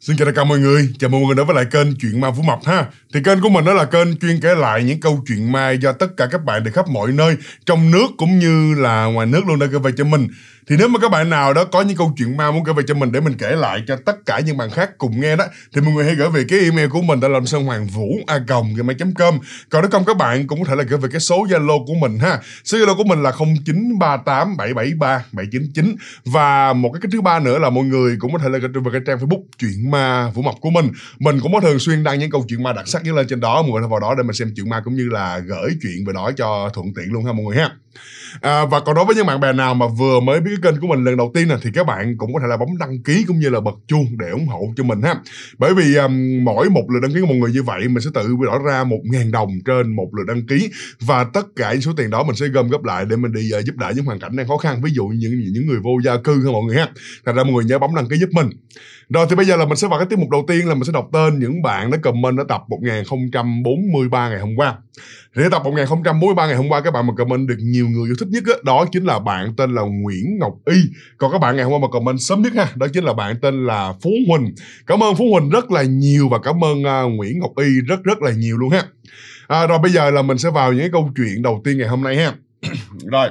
Xin chào tất cả mọi người, chào mừng mọi người đã với lại kênh Chuyện Ma Phú Mập ha Thì kênh của mình đó là kênh chuyên kể lại những câu chuyện ma do tất cả các bạn từ khắp mọi nơi Trong nước cũng như là ngoài nước luôn đã gửi về cho mình thì nếu mà các bạn nào đó có những câu chuyện ma muốn kể về cho mình để mình kể lại cho tất cả những bạn khác cùng nghe đó thì mọi người hãy gửi về cái email của mình tại lâm sơn hoàng vũ a gồng gmail com còn nếu không các bạn cũng có thể là gửi về cái số zalo của mình ha số zalo của mình là 0938773799 và một cái, cái thứ ba nữa là mọi người cũng có thể là gửi về cái trang facebook chuyện ma vũ mập của mình mình cũng có thường xuyên đăng những câu chuyện ma đặc sắc nhất lên trên đó mọi người vào đó để mình xem chuyện ma cũng như là gửi chuyện về đó cho thuận tiện luôn ha mọi người ha à, và còn đối với những bạn bè nào mà vừa mới biết kênh của mình lần đầu tiên nè thì các bạn cũng có thể là bấm đăng ký cũng như là bật chuông để ủng hộ cho mình ha bởi vì um, mỗi một lượt đăng ký của một người như vậy mình sẽ tự bỏ ra một ngàn đồng trên một lượt đăng ký và tất cả những số tiền đó mình sẽ gom góp lại để mình đi uh, giúp đỡ những hoàn cảnh đang khó khăn ví dụ như những, những người vô gia cư ha mọi người ha thành ra mọi người nhớ bấm đăng ký giúp mình rồi thì bây giờ là mình sẽ vào cái tiết mục đầu tiên là mình sẽ đọc tên những bạn đã comment đã tập 1043 ngày hôm qua thì tập 1043 ngày hôm qua các bạn mà comment được nhiều người yêu thích nhất đó, đó chính là bạn tên là Nguyễn Ngọc Y. Còn các bạn ngày hôm qua mà comment sớm nhất ha, đó chính là bạn tên là Phú Huỳnh. Cảm ơn Phú Huỳnh rất là nhiều và cảm ơn uh, Nguyễn Ngọc Y rất rất là nhiều luôn ha. À, rồi bây giờ là mình sẽ vào những câu chuyện đầu tiên ngày hôm nay ha. rồi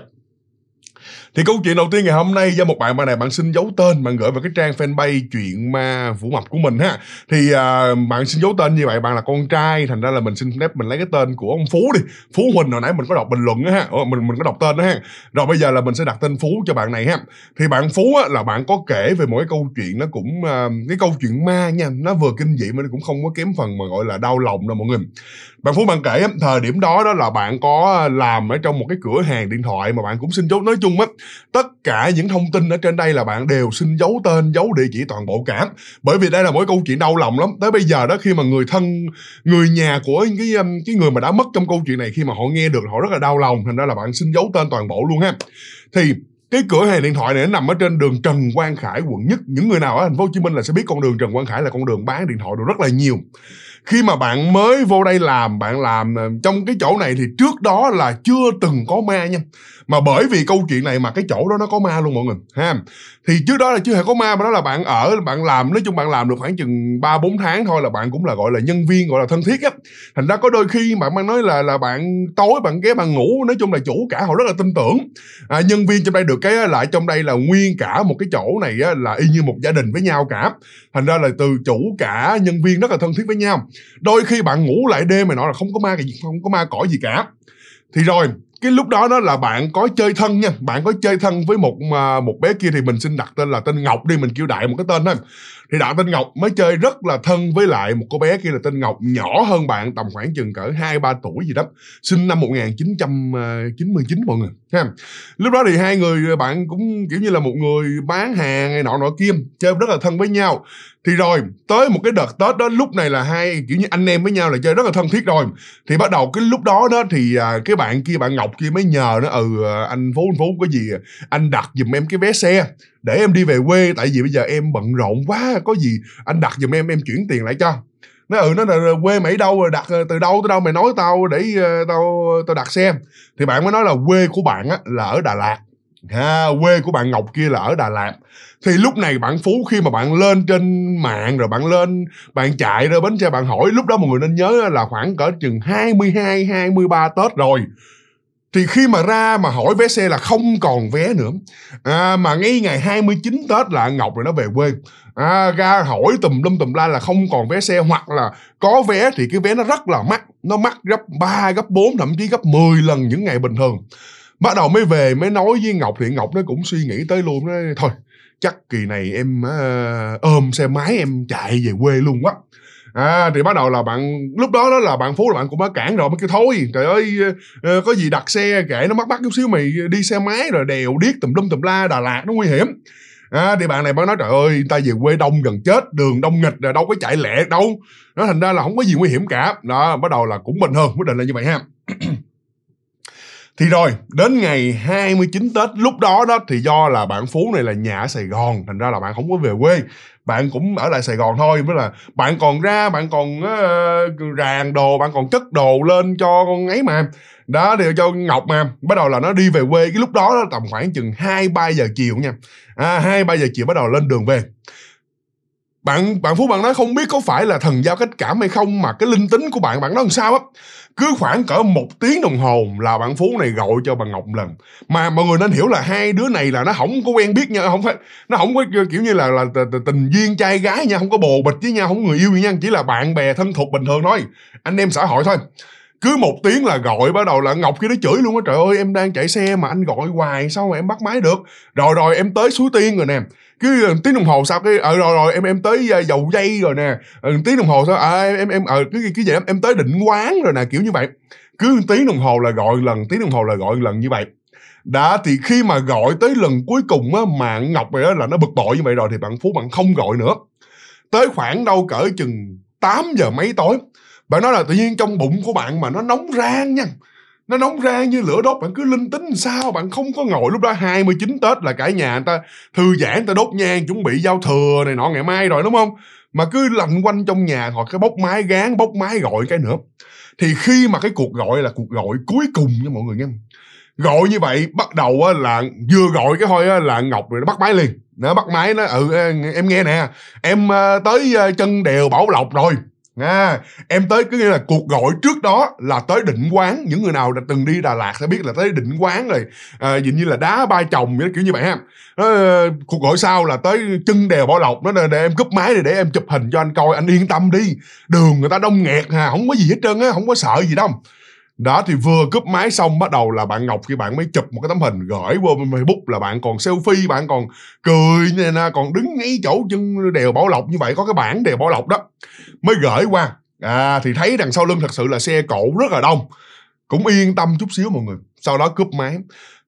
thì câu chuyện đầu tiên ngày hôm nay do một bạn bạn này bạn xin giấu tên bạn gửi vào cái trang fanpage chuyện ma vũ mập của mình ha thì à, bạn xin giấu tên như vậy bạn là con trai thành ra là mình xin phép mình lấy cái tên của ông phú đi phú huỳnh hồi nãy mình có đọc bình luận đó ha Ủa, ờ, mình mình có đọc tên đó ha rồi bây giờ là mình sẽ đặt tên phú cho bạn này ha thì bạn phú á, là bạn có kể về một cái câu chuyện nó cũng à, cái câu chuyện ma nha nó vừa kinh dị mà nó cũng không có kém phần mà gọi là đau lòng đâu mọi người bạn phú bạn kể thời điểm đó đó là bạn có à, làm ở trong một cái cửa hàng điện thoại mà bạn cũng xin dấu nói chung á tất cả những thông tin ở trên đây là bạn đều xin giấu tên giấu địa chỉ toàn bộ cả bởi vì đây là mỗi câu chuyện đau lòng lắm tới bây giờ đó khi mà người thân người nhà của cái à, cái người mà đã mất trong câu chuyện này khi mà họ nghe được họ rất là đau lòng thành ra là bạn xin giấu tên toàn bộ luôn ha thì cái cửa hàng điện thoại này nó nằm ở trên đường Trần Quang Khải quận nhất những người nào ở thành phố Hồ Chí Minh là sẽ biết con đường Trần Quang Khải là con đường bán điện thoại được rất là nhiều khi mà bạn mới vô đây làm bạn làm ờ, trong cái chỗ này thì trước đó là chưa từng có ma nha mà bởi vì câu chuyện này mà cái chỗ đó nó có ma luôn mọi người ha thì trước đó là chưa hề có ma mà đó là bạn ở bạn làm nói chung bạn làm được khoảng chừng ba bốn tháng thôi là bạn cũng là gọi là nhân viên gọi là thân thiết á thành ra có đôi khi bạn mang nói là là bạn tối bạn ghé bạn ngủ nói chung là chủ cả họ rất là tin tưởng à, nhân viên trong đây được cái lại trong đây là nguyên cả một cái chỗ này á, là y như một gia đình với nhau cả thành ra là từ chủ cả nhân viên rất là thân thiết với nhau đôi khi bạn ngủ lại đêm mày nói là không có ma gì không có ma cỏ gì cả thì rồi cái lúc đó đó là bạn có chơi thân nha bạn có chơi thân với một à, một bé kia thì mình xin đặt tên là tên ngọc đi mình kêu đại một cái tên thôi thì đạo tên ngọc mới chơi rất là thân với lại một cô bé kia là tên ngọc nhỏ hơn bạn tầm khoảng chừng cỡ hai ba tuổi gì đó sinh năm 1999 ờ, mọi người ha lúc đó thì hai người ờ, bạn cũng kiểu như là một người bán hàng này nọ nọ kia chơi rất là thân với nhau thì rồi tới một cái đợt tết đó lúc này là hai kiểu như anh em với nhau là chơi rất là thân thiết rồi thì bắt đầu cái lúc đó đó thì à, cái bạn kia bạn ngọc kia mới nhờ nó ừ ờ, anh phú anh phú có gì anh đặt giùm em cái vé xe để em đi về quê tại vì bây giờ em bận rộn quá có gì anh đặt giùm em em chuyển tiền lại cho nó ừ nó là quê mày đâu rồi đặt ờ, từ đâu tới đâu mày nói tao để ờ, tao tao đặt xem thì bạn mới nói là quê của bạn á là ở đà lạt ha à, quê của bạn ngọc kia là ở đà lạt thì lúc này bạn phú khi mà bạn lên trên mạng rồi bạn lên bạn chạy ra bến xe bạn hỏi lúc đó mọi người nên nhớ là khoảng cỡ chừng 22 23 Tết rồi thì khi mà ra mà hỏi vé xe là không còn vé nữa à, mà ngay ngày 29 Tết là Ngọc rồi nó về quê à, ra hỏi tùm lum tùm la là không còn vé xe hoặc là có vé thì cái vé nó rất là mắc nó mắc gấp 3, gấp 4, thậm chí gấp 10 lần những ngày bình thường bắt đầu mới về mới nói với Ngọc thì Ngọc nó cũng suy nghĩ tới luôn nó thôi chắc kỳ này em uh, ôm xe máy em chạy về quê luôn quá à thì bắt đầu là bạn lúc đó đó là bạn phú là bạn cũng đã cản rồi mới kêu thôi trời ơi ờ, có gì đặt xe kệ nó mắc bắt chút xíu mày đi xe máy rồi đèo điếc tùm lum tùm la đà lạt nó nguy hiểm à, thì bạn này bạn nói trời ơi ta về quê đông gần chết đường đông nghịch rồi đâu có chạy lẹ đâu nó thành ra là không có gì nguy hiểm cả đó bắt đầu là cũng bình hơn quyết định là như vậy ha thì rồi, đến ngày 29 Tết lúc đó đó thì do là bạn Phú này là nhà ở Sài Gòn, thành ra là bạn không có về quê. Bạn cũng ở lại Sài Gòn thôi, với là bạn còn ra, bạn còn uh, ràng đồ, bạn còn cất đồ lên cho con ấy mà. Đó thì cho Ngọc mà, bắt đầu là nó đi về quê cái lúc đó, đó tầm khoảng chừng 2 3 giờ chiều nha. À 2 3 giờ chiều bắt đầu lên đường về bạn bạn phú bạn nói không biết có phải là thần giao cách cảm hay không mà cái linh tính của bạn bạn nói làm sao á cứ khoảng cỡ một tiếng đồng hồ là bạn phú này gọi cho bà ngọc lần mà mọi người nên hiểu là hai đứa này là nó không có quen biết nhau không phải nó không có kiểu như là là tình duyên trai gái nha không có bồ bịch với nhau không người yêu với nhau chỉ là bạn bè thân thuộc bình thường thôi anh em xã hội thôi cứ một tiếng là gọi bắt đầu là ngọc kia nó chửi luôn á trời ơi em đang chạy xe mà anh gọi hoài sao mà em bắt máy được rồi rồi em tới suối tiên rồi nè cứ ờ, tiếng đồng hồ sau cái ờ rồi rồi em em tới ờ, dầu dây rồi nè ờ, tiếng đồng hồ sau à, em em ờ à, cứ cứ vậy em, tới định quán rồi nè kiểu như vậy cứ tiếng đồng hồ là gọi lần tiếng đồng hồ là gọi lần như vậy đã thì khi mà gọi tới lần cuối cùng á mà ngọc này đó là nó bực bội như vậy rồi thì bạn phú bạn không gọi nữa tới khoảng đâu cỡ chừng 8 giờ mấy tối bạn nói là tự nhiên trong bụng của bạn mà nó nóng rang nha nó nóng rang như lửa đốt bạn cứ linh tính sao bạn không có ngồi lúc đó 29 tết là cả nhà người ta thư giãn người ta đốt nhang chuẩn bị giao thừa này nọ ngày mai rồi đúng không mà cứ lạnh quanh trong nhà hoặc cái bốc máy gán bốc máy gọi cái nữa thì khi mà cái cuộc gọi là cuộc gọi cuối cùng nha mọi người nghe gọi như vậy bắt đầu á là vừa gọi cái thôi là ngọc rồi nó bắt máy liền nó bắt máy nó ừ em nghe nè em ờ, tới ờ, chân đèo bảo lộc rồi À, em tới cứ nghĩa là cuộc gọi trước đó là tới định quán những người nào đã từng đi Đà Lạt sẽ biết là tới định quán rồi à, dường như là đá ba chồng kiểu như vậy ha à, cuộc gọi sau là tới chân đèo bảo lộc nó để em cúp máy để, để em chụp hình cho anh coi anh yên tâm đi đường người ta đông nghẹt hà không có gì hết trơn á không có sợ gì đâu đó thì vừa cúp máy xong bắt đầu là bạn ngọc khi bạn mới chụp một cái tấm hình gửi vô facebook là bạn còn selfie bạn còn cười như nè còn đứng ngay chỗ chân đèo bảo lộc như vậy có cái bảng đèo bảo lộc đó mới gửi qua à thì thấy đằng sau lưng thật sự là xe cộ rất là đông cũng yên tâm chút xíu mọi người sau đó cướp máy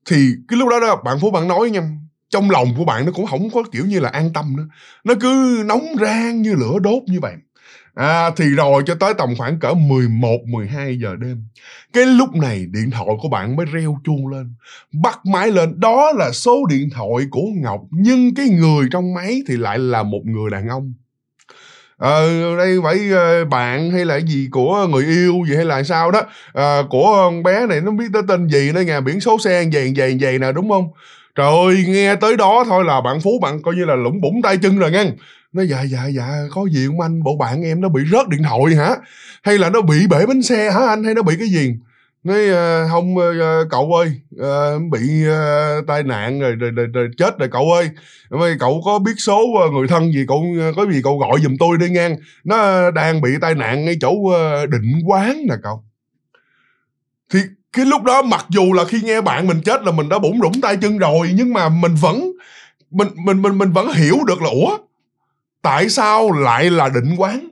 thì cái lúc đó đó bạn phú bạn nói nha trong lòng của bạn nó cũng không có kiểu như là an tâm nữa nó cứ nóng rang như lửa đốt như vậy À, thì rồi cho tới tầm khoảng cỡ 11, 12 giờ đêm. Cái lúc này điện thoại của bạn mới reo chuông lên. Bắt máy lên, đó là số điện thoại của Ngọc. Nhưng cái người trong máy thì lại là một người đàn ông. Ờ, đây phải ờ, bạn hay là gì của người yêu gì hay là sao đó. À, của con bé này nó biết tới tên gì đó nhà biển số xe vàng vàng vàng nè đúng không? Trời ơi, nghe tới đó thôi là bạn Phú bạn coi như là lũng bủng tay chân rồi ngang nó dạ dạ dạ có gì không anh bộ bạn em nó bị rớt điện thoại hả hay là nó bị bể bánh xe hả anh hay nó bị cái gì nói ờ, không ờ, ờ, cậu ơi bị tai nạn rồi, rồi, rồi, rồi chết rồi cậu ơi cậu có biết số người thân gì cậu có gì cậu gọi giùm tôi đi ngang nó đang bị tai nạn ngay chỗ định quán nè cậu thì cái lúc đó mặc dù là khi nghe bạn mình chết là mình đã bủng rủng tay chân rồi nhưng mà mình vẫn mình mình mình mình vẫn hiểu được là ủa tại sao lại là định quán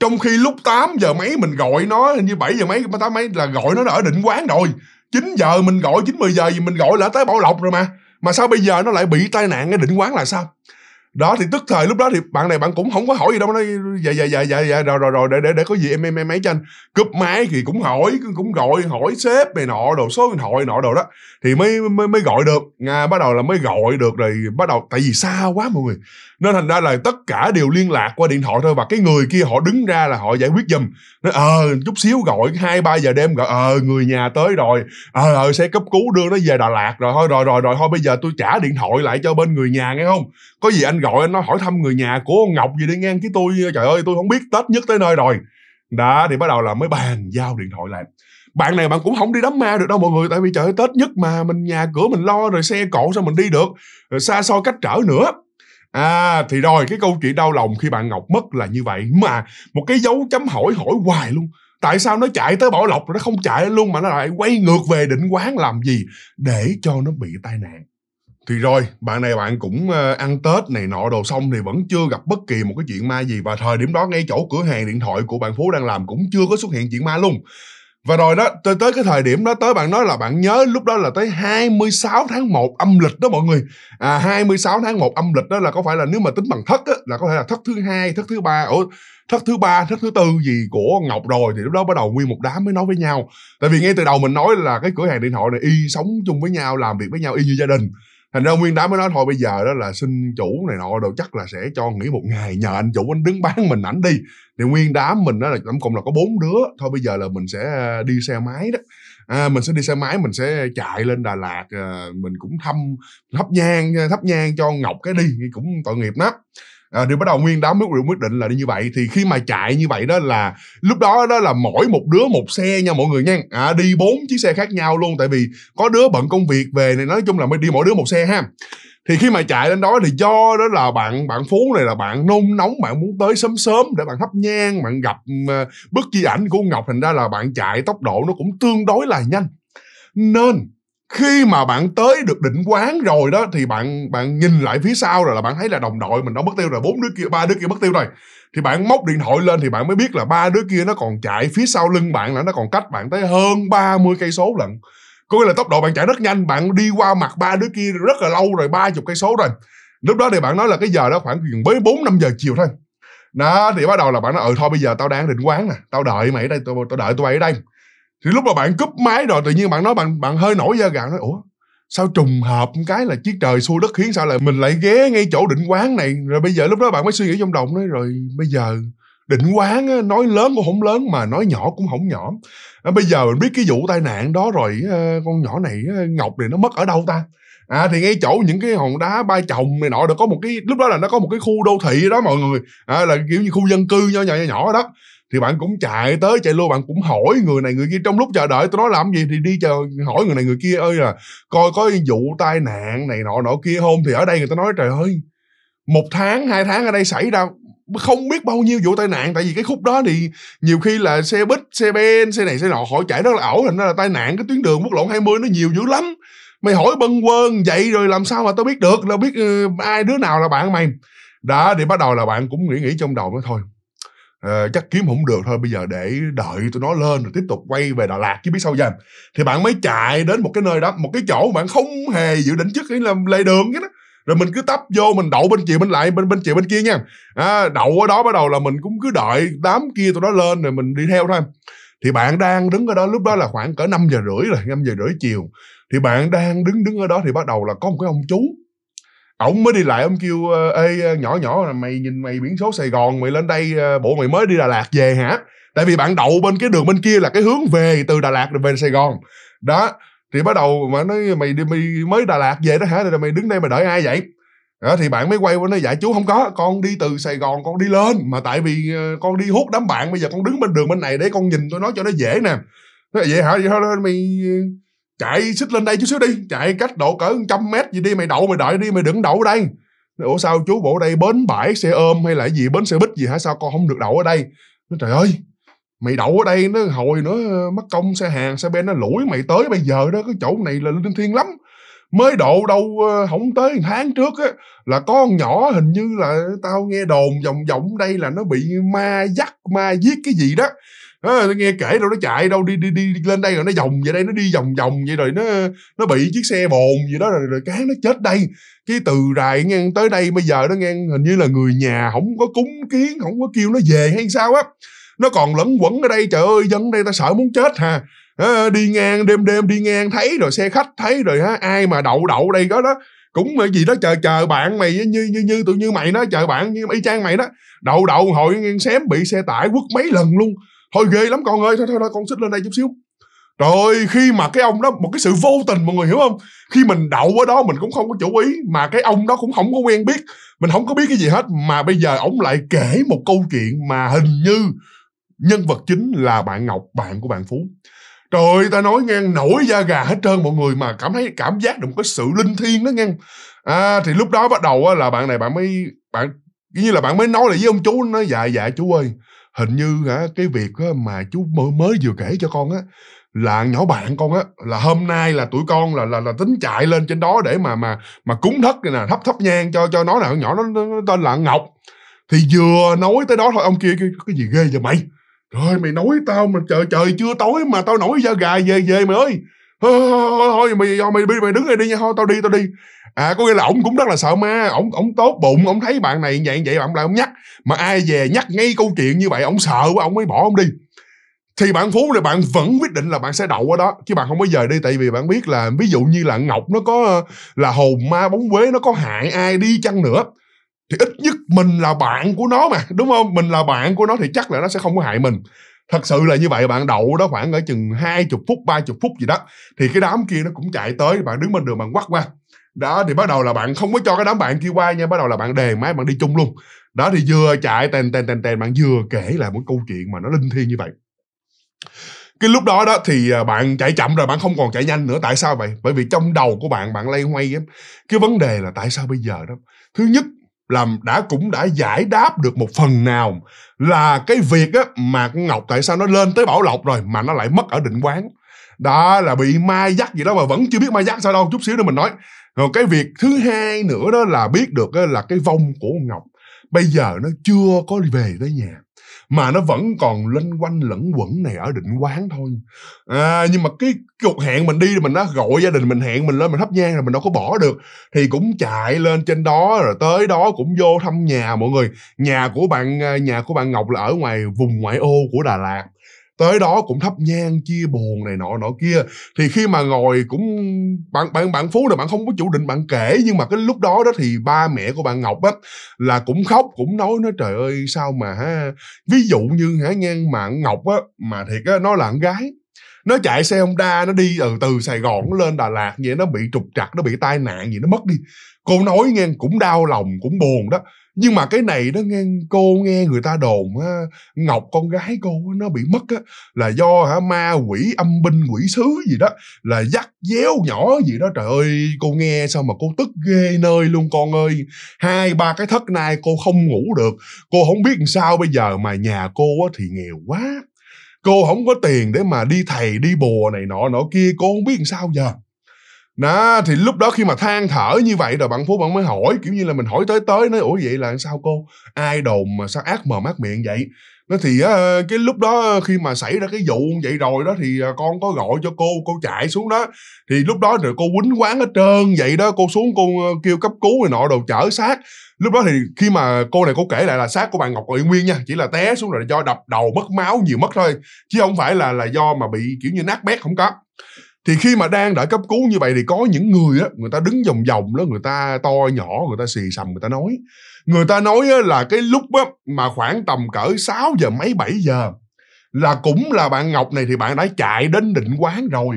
trong khi lúc 8 giờ mấy mình gọi nó hình như 7 giờ mấy 8 mấy là gọi nó ở định quán rồi 9 giờ mình gọi 9 10 giờ gì mình gọi là tới Bảo Lộc rồi mà mà sao bây giờ nó lại bị tai nạn cái định quán là sao đó thì tức thời lúc đó thì bạn này bạn cũng không có hỏi gì đâu nói dạ dạ dạ dạ dạ rồi rồi rồi để để để có gì em em em ấy cho anh cúp máy thì cũng hỏi cũng gọi hỏi sếp này nọ đồ số điện thoại nọ đồ đó thì mới mới mới gọi được à, bắt đầu là mới gọi được rồi bắt đầu tại vì xa quá mọi người nên thành ra là tất cả đều liên lạc qua điện thoại thôi và cái người kia họ đứng ra là họ giải quyết giùm nói ờ chút xíu gọi hai ba giờ đêm gọi ờ người nhà tới rồi ờ ờ sẽ cấp cứu đưa nó về đà lạt rồi thôi rồi rồi rồi thôi bây giờ tôi trả điện thoại lại cho bên người nhà nghe không có gì anh gọi anh nói hỏi thăm người nhà của ông Ngọc gì đi ngang chứ tôi trời ơi tôi không biết Tết nhất tới nơi rồi đã thì bắt đầu là mới bàn giao điện thoại lại bạn này bạn cũng không đi đám ma được đâu mọi người tại vì trời ơi, Tết nhất mà mình nhà cửa mình lo rồi xe cộ sao mình đi được rồi xa xôi cách trở nữa à thì rồi cái câu chuyện đau lòng khi bạn Ngọc mất là như vậy mà một cái dấu chấm hỏi hỏi hoài luôn tại sao nó chạy tới Bảo Lộc rồi nó không chạy luôn mà nó lại quay ngược về định quán làm gì để cho nó bị tai nạn thì rồi bạn này bạn cũng ờ, ăn tết này nọ đồ xong thì vẫn chưa gặp bất kỳ một cái chuyện ma gì và thời điểm đó ngay chỗ cửa hàng điện thoại của bạn phú đang làm cũng chưa có xuất hiện chuyện ma luôn và rồi đó tới tới cái thời điểm đó tới bạn nói là bạn nhớ lúc đó là tới 26 tháng 1 âm lịch đó mọi người. À 26 tháng 1 âm lịch đó là có phải là nếu mà tính bằng thất á là có thể là thất thứ hai, thất thứ ba ở thất thứ ba, thất thứ tư gì của Ngọc rồi thì lúc đó bắt đầu nguyên một đám mới nói với nhau. Tại vì ngay từ đầu mình nói là cái cửa hàng điện thoại này y sống chung với nhau, làm việc với nhau y như gia đình thành ra nguyên đám mới nói thôi bây giờ đó là xin chủ này nọ đồ chắc là sẽ cho nghỉ một ngày nhờ anh chủ anh đứng bán mình ảnh đi thì nguyên đám mình đó là tổng cộng là có bốn đứa thôi bây giờ là mình sẽ à, đi xe máy đó à, mình sẽ đi xe máy mình sẽ chạy lên đà lạt à, mình cũng thăm thắp nhang thắp nhang cho ngọc cái đi cũng tội nghiệp lắm à, thì bắt đầu nguyên đám quyết quyết định là đi như vậy thì khi mà chạy như vậy đó là lúc đó đó là mỗi một đứa một xe nha mọi người nha à, đi bốn chiếc xe khác nhau luôn tại vì có đứa bận công việc về này nói chung là mới đi mỗi đứa một xe ha thì khi mà chạy đến đó thì do đó là bạn bạn phú này là bạn nôn nóng bạn muốn tới sớm sớm để bạn hấp nhang bạn gặp ờ, bức di ảnh của ngọc thành ra là bạn chạy tốc độ nó cũng tương đối là nhanh nên khi mà bạn tới được định quán rồi đó thì bạn bạn nhìn lại phía sau rồi là bạn thấy là đồng đội mình đã mất tiêu rồi bốn đứa kia ba đứa kia mất tiêu rồi thì bạn móc điện thoại lên thì bạn mới biết là ba đứa kia nó còn chạy phía sau lưng bạn là nó còn cách bạn tới hơn 30 cây số lận có nghĩa là tốc độ bạn chạy rất nhanh bạn đi qua mặt ba đứa kia rất là lâu rồi ba chục cây số rồi lúc đó thì bạn nói là cái giờ đó khoảng gần với bốn năm giờ chiều thôi đó thì bắt đầu là bạn nói ừ thôi bây giờ tao đang định quán nè tao đợi mày ở đây tao, tao đợi tụi mày ở đây thì lúc mà bạn cúp máy rồi tự nhiên bạn nói bạn bạn hơi nổi da gà nói ủa sao trùng hợp cái là chiếc trời xui đất khiến sao lại mình lại ghé ngay chỗ định quán này rồi bây giờ lúc đó bạn mới suy nghĩ trong đầu nói rồi bây giờ định quán á, nói lớn cũng không lớn mà nói nhỏ cũng không nhỏ à, bây giờ mình biết cái vụ tai nạn đó rồi à, con nhỏ này à, ngọc này nó mất ở đâu ta à thì ngay chỗ những cái hòn đá ba chồng này nọ được có một cái lúc đó là nó có một cái khu đô thị đó mọi người à, là kiểu như khu dân cư nho nhỏ nhỏ đó thì bạn cũng chạy tới chạy luôn bạn cũng hỏi người này người kia trong lúc chờ đợi tôi nói làm gì thì đi chờ hỏi người này người kia ơi là coi có vụ tai nạn này nọ nọ kia không thì ở đây người ta nói trời ơi một tháng hai tháng ở đây xảy ra không biết bao nhiêu vụ tai nạn tại vì cái khúc đó thì nhiều khi là xe bít xe ben xe này xe nọ họ chạy rất là ẩu thành ra là tai nạn cái tuyến đường quốc lộ 20 nó nhiều dữ lắm mày hỏi bân quơ vậy rồi làm sao mà tao biết được là biết uh, ai đứa nào là bạn mày đã thì bắt đầu là bạn cũng nghĩ nghĩ trong đầu nó thôi Ờ, chắc kiếm không được thôi bây giờ để đợi tụi nó lên rồi tiếp tục quay về Đà Lạt chứ biết sao giờ thì bạn mới chạy đến một cái nơi đó một cái chỗ bạn không hề dự định trước ấy làm lề đường cái đó rồi mình cứ tấp vô mình đậu bên chị bên lại bên bên chị bên kia nha à, đậu ở đó bắt đầu là mình cũng cứ đợi đám kia tụi nó lên rồi mình đi theo thôi thì bạn đang đứng ở đó lúc đó là khoảng cỡ năm giờ rưỡi rồi năm giờ rưỡi chiều thì bạn đang đứng đứng ở đó thì bắt đầu là có một cái ông chú ổng mới đi lại ông kêu ê nhỏ nhỏ là mày nhìn mày biển số sài gòn mày lên đây bộ mày mới đi đà lạt về hả tại vì bạn đậu bên cái đường bên kia là cái hướng về từ đà lạt về sài gòn đó thì bắt đầu mà nói mày đi mày mới đà lạt về đó hả rồi mày đứng đây mày đợi ai vậy đó, thì bạn mới quay qua nói dạ chú không có con đi từ sài gòn con đi lên mà tại vì ờ, con đi hút đám bạn bây giờ con đứng bên đường bên này để con nhìn tôi nói cho nó dễ nè nói vậy hả vậy thôi mày chạy xích lên đây chút xíu đi chạy cách độ cỡ trăm mét gì đi mày đậu mày đợi đi mày đừng đậu ở đây ủa sao chú bộ đây bến bãi xe ôm hay là gì bến xe buýt gì hả sao con không được đậu ở đây nó trời ơi mày đậu ở đây nó hồi nữa mất công xe hàng xe ben nó lủi mày tới bây giờ đó cái chỗ này là linh thiên lắm mới độ đâu không ờ, tới tháng trước á là con nhỏ hình như là tao nghe đồn vòng vòng đây là nó bị ma dắt ma giết cái gì đó đó, ờ, tôi nghe kể đâu nó chạy đâu đi đi đi, đi lên đây rồi nó vòng vậy đây nó đi vòng vòng vậy rồi nó nó bị chiếc xe bồn gì đó rồi, rồi cán nó chết đây cái từ rài ngang tới đây bây giờ nó ngang hình như là người nhà không có cúng kiến không có kêu nó về hay sao á nó còn lẫn quẩn ở đây trời ơi dân đây ta sợ muốn chết hà à, đi ngang đêm đêm đi ngang thấy rồi xe khách thấy rồi ha ai mà đậu đậu đây đó đó cũng gì đó chờ chờ bạn mày như như như tự như mày nó chờ bạn như y chang mày đó đậu đậu hồi ngang xém bị xe tải quất mấy lần luôn thôi ghê lắm con ơi thôi thôi, thôi con xích lên đây chút xíu trời khi mà cái ông đó một cái sự vô tình mọi người hiểu không khi mình đậu ở đó mình cũng không có chủ ý mà cái ông đó cũng không có quen biết mình không có biết cái gì hết mà bây giờ ổng lại kể một câu chuyện mà hình như nhân vật chính là bạn ngọc bạn của bạn phú trời ơi ta nói ngang nổi da gà hết trơn mọi người mà cảm thấy cảm giác được một cái sự linh thiêng đó ngang à thì lúc đó bắt đầu là bạn này bạn mới bạn như là bạn mới nói là với ông chú nó dạ dạ chú ơi hình như hả cái việc á, mà chú mới, mới vừa kể cho con á là nhỏ bạn con á là hôm nay là tuổi con là là là tính chạy lên trên đó để mà mà mà cúng thất này nè thấp thấp nhang cho cho nó nào nhỏ nó, nó, nó tên là ngọc thì vừa nói tới đó thôi ông kia cái, cái gì ghê vậy mày rồi mày nói tao mà trời trời chưa tối mà tao nổi da gà về về mày ơi thôi thôi mày mày đi mày đứng đây đi nha thôi tao đi tao đi à có nghĩa là ổng cũng rất là sợ ma ổng ổng tốt bụng ổng thấy bạn này vậy vậy bạn lại ổng nhắc mà ai về nhắc ngay câu chuyện như vậy ổng sợ quá ổng mới bỏ ổng đi thì bạn phú là bạn vẫn quyết định là bạn sẽ đậu ở đó chứ bạn không có dời đi tại vì bạn biết là ví dụ như là ngọc nó có là hồn ma bóng quế nó có hại ai đi chăng nữa thì ít nhất mình là bạn của nó mà đúng không mình là bạn của nó thì chắc là nó sẽ không có hại mình thật sự là như vậy bạn đậu đó khoảng ở chừng hai chục phút ba chục phút gì đó thì cái đám kia nó cũng chạy tới bạn đứng bên đường bạn quắt qua đó thì bắt đầu là bạn không có cho cái đám bạn kia qua nha bắt đầu là bạn đề máy bạn đi chung luôn đó thì vừa chạy tèn tèn tèn tèn bạn vừa kể lại một câu chuyện mà nó linh thiêng như vậy cái lúc đó đó thì à, bạn chạy chậm rồi bạn không còn chạy nhanh nữa tại sao vậy bởi vì trong đầu của bạn bạn lay hoay cái vấn đề là tại sao bây giờ đó thứ nhất làm đã cũng đã giải đáp được một phần nào là cái việc á mà con ngọc tại sao nó lên tới bảo lộc rồi mà nó lại mất ở định quán đó là bị mai dắt gì đó mà vẫn chưa biết mai dắt sao đâu chút xíu nữa mình nói rồi cái việc thứ hai nữa đó là biết được là cái vong của con ngọc bây giờ nó chưa có về tới nhà mà nó vẫn còn loanh quanh lẫn quẩn này ở định quán thôi à, nhưng mà cái cuộc hẹn mình đi mình đã gọi gia đình mình hẹn mình lên mình thắp nhang rồi mình đâu có bỏ được thì cũng chạy lên trên đó rồi tới đó cũng vô thăm nhà mọi người nhà của bạn à, nhà của bạn Ngọc là ở ngoài vùng ngoại ô của Đà Lạt tới đó cũng thắp nhang chia buồn này nọ nọ kia thì khi mà ngồi cũng bạn bạn bạn phú là bạn không có chủ định bạn kể nhưng mà cái lúc đó đó thì ba mẹ của bạn ngọc á là cũng khóc cũng nói nó trời ơi sao mà ha ví dụ như hả nhan mà ngọc á mà thiệt á nó là con gái nó chạy xe Honda nó đi từ từ Sài Gòn lên Đà Lạt vậy nó bị trục trặc nó bị tai nạn gì nó mất đi cô nói nghe cũng đau lòng cũng buồn đó nhưng mà cái này đó nghe cô nghe người ta đồn á, ngọc con gái cô nó bị mất á là do hả ma quỷ âm binh quỷ sứ gì đó là dắt déo nhỏ gì đó trời ơi cô nghe sao mà cô tức ghê nơi luôn con ơi hai ba cái thất nay cô không ngủ được cô không biết làm sao bây giờ mà nhà cô á thì nghèo quá cô không có tiền để mà đi thầy đi bùa này nọ nọ kia cô không biết làm sao giờ đó thì lúc đó khi mà than thở như vậy rồi bạn phú bạn mới hỏi kiểu như là mình hỏi tới tới nói ủa vậy là sao cô ai đồn mà sao ác mờ ác miệng vậy nó thì ờ, cái lúc đó khi mà xảy ra cái vụ vậy rồi đó thì ờ, con có gọi cho cô cô chạy xuống đó thì lúc đó rồi cô quýnh quán hết trơn vậy đó cô xuống cô ờ, kêu cấp cứu rồi nọ đồ chở xác lúc đó thì khi mà cô này cô kể lại là xác của bạn ngọc còn nguyên nha chỉ là té xuống rồi do đập đầu mất máu nhiều mất thôi chứ không phải là là do mà bị kiểu như nát bét không có thì khi mà đang đợi cấp cứu như vậy thì có những người á người ta đứng vòng vòng đó người ta to nhỏ người ta xì sầm người ta nói người ta nói á, là cái lúc á mà khoảng tầm cỡ 6 giờ mấy 7 giờ là cũng là bạn Ngọc này thì bạn đã chạy đến định quán rồi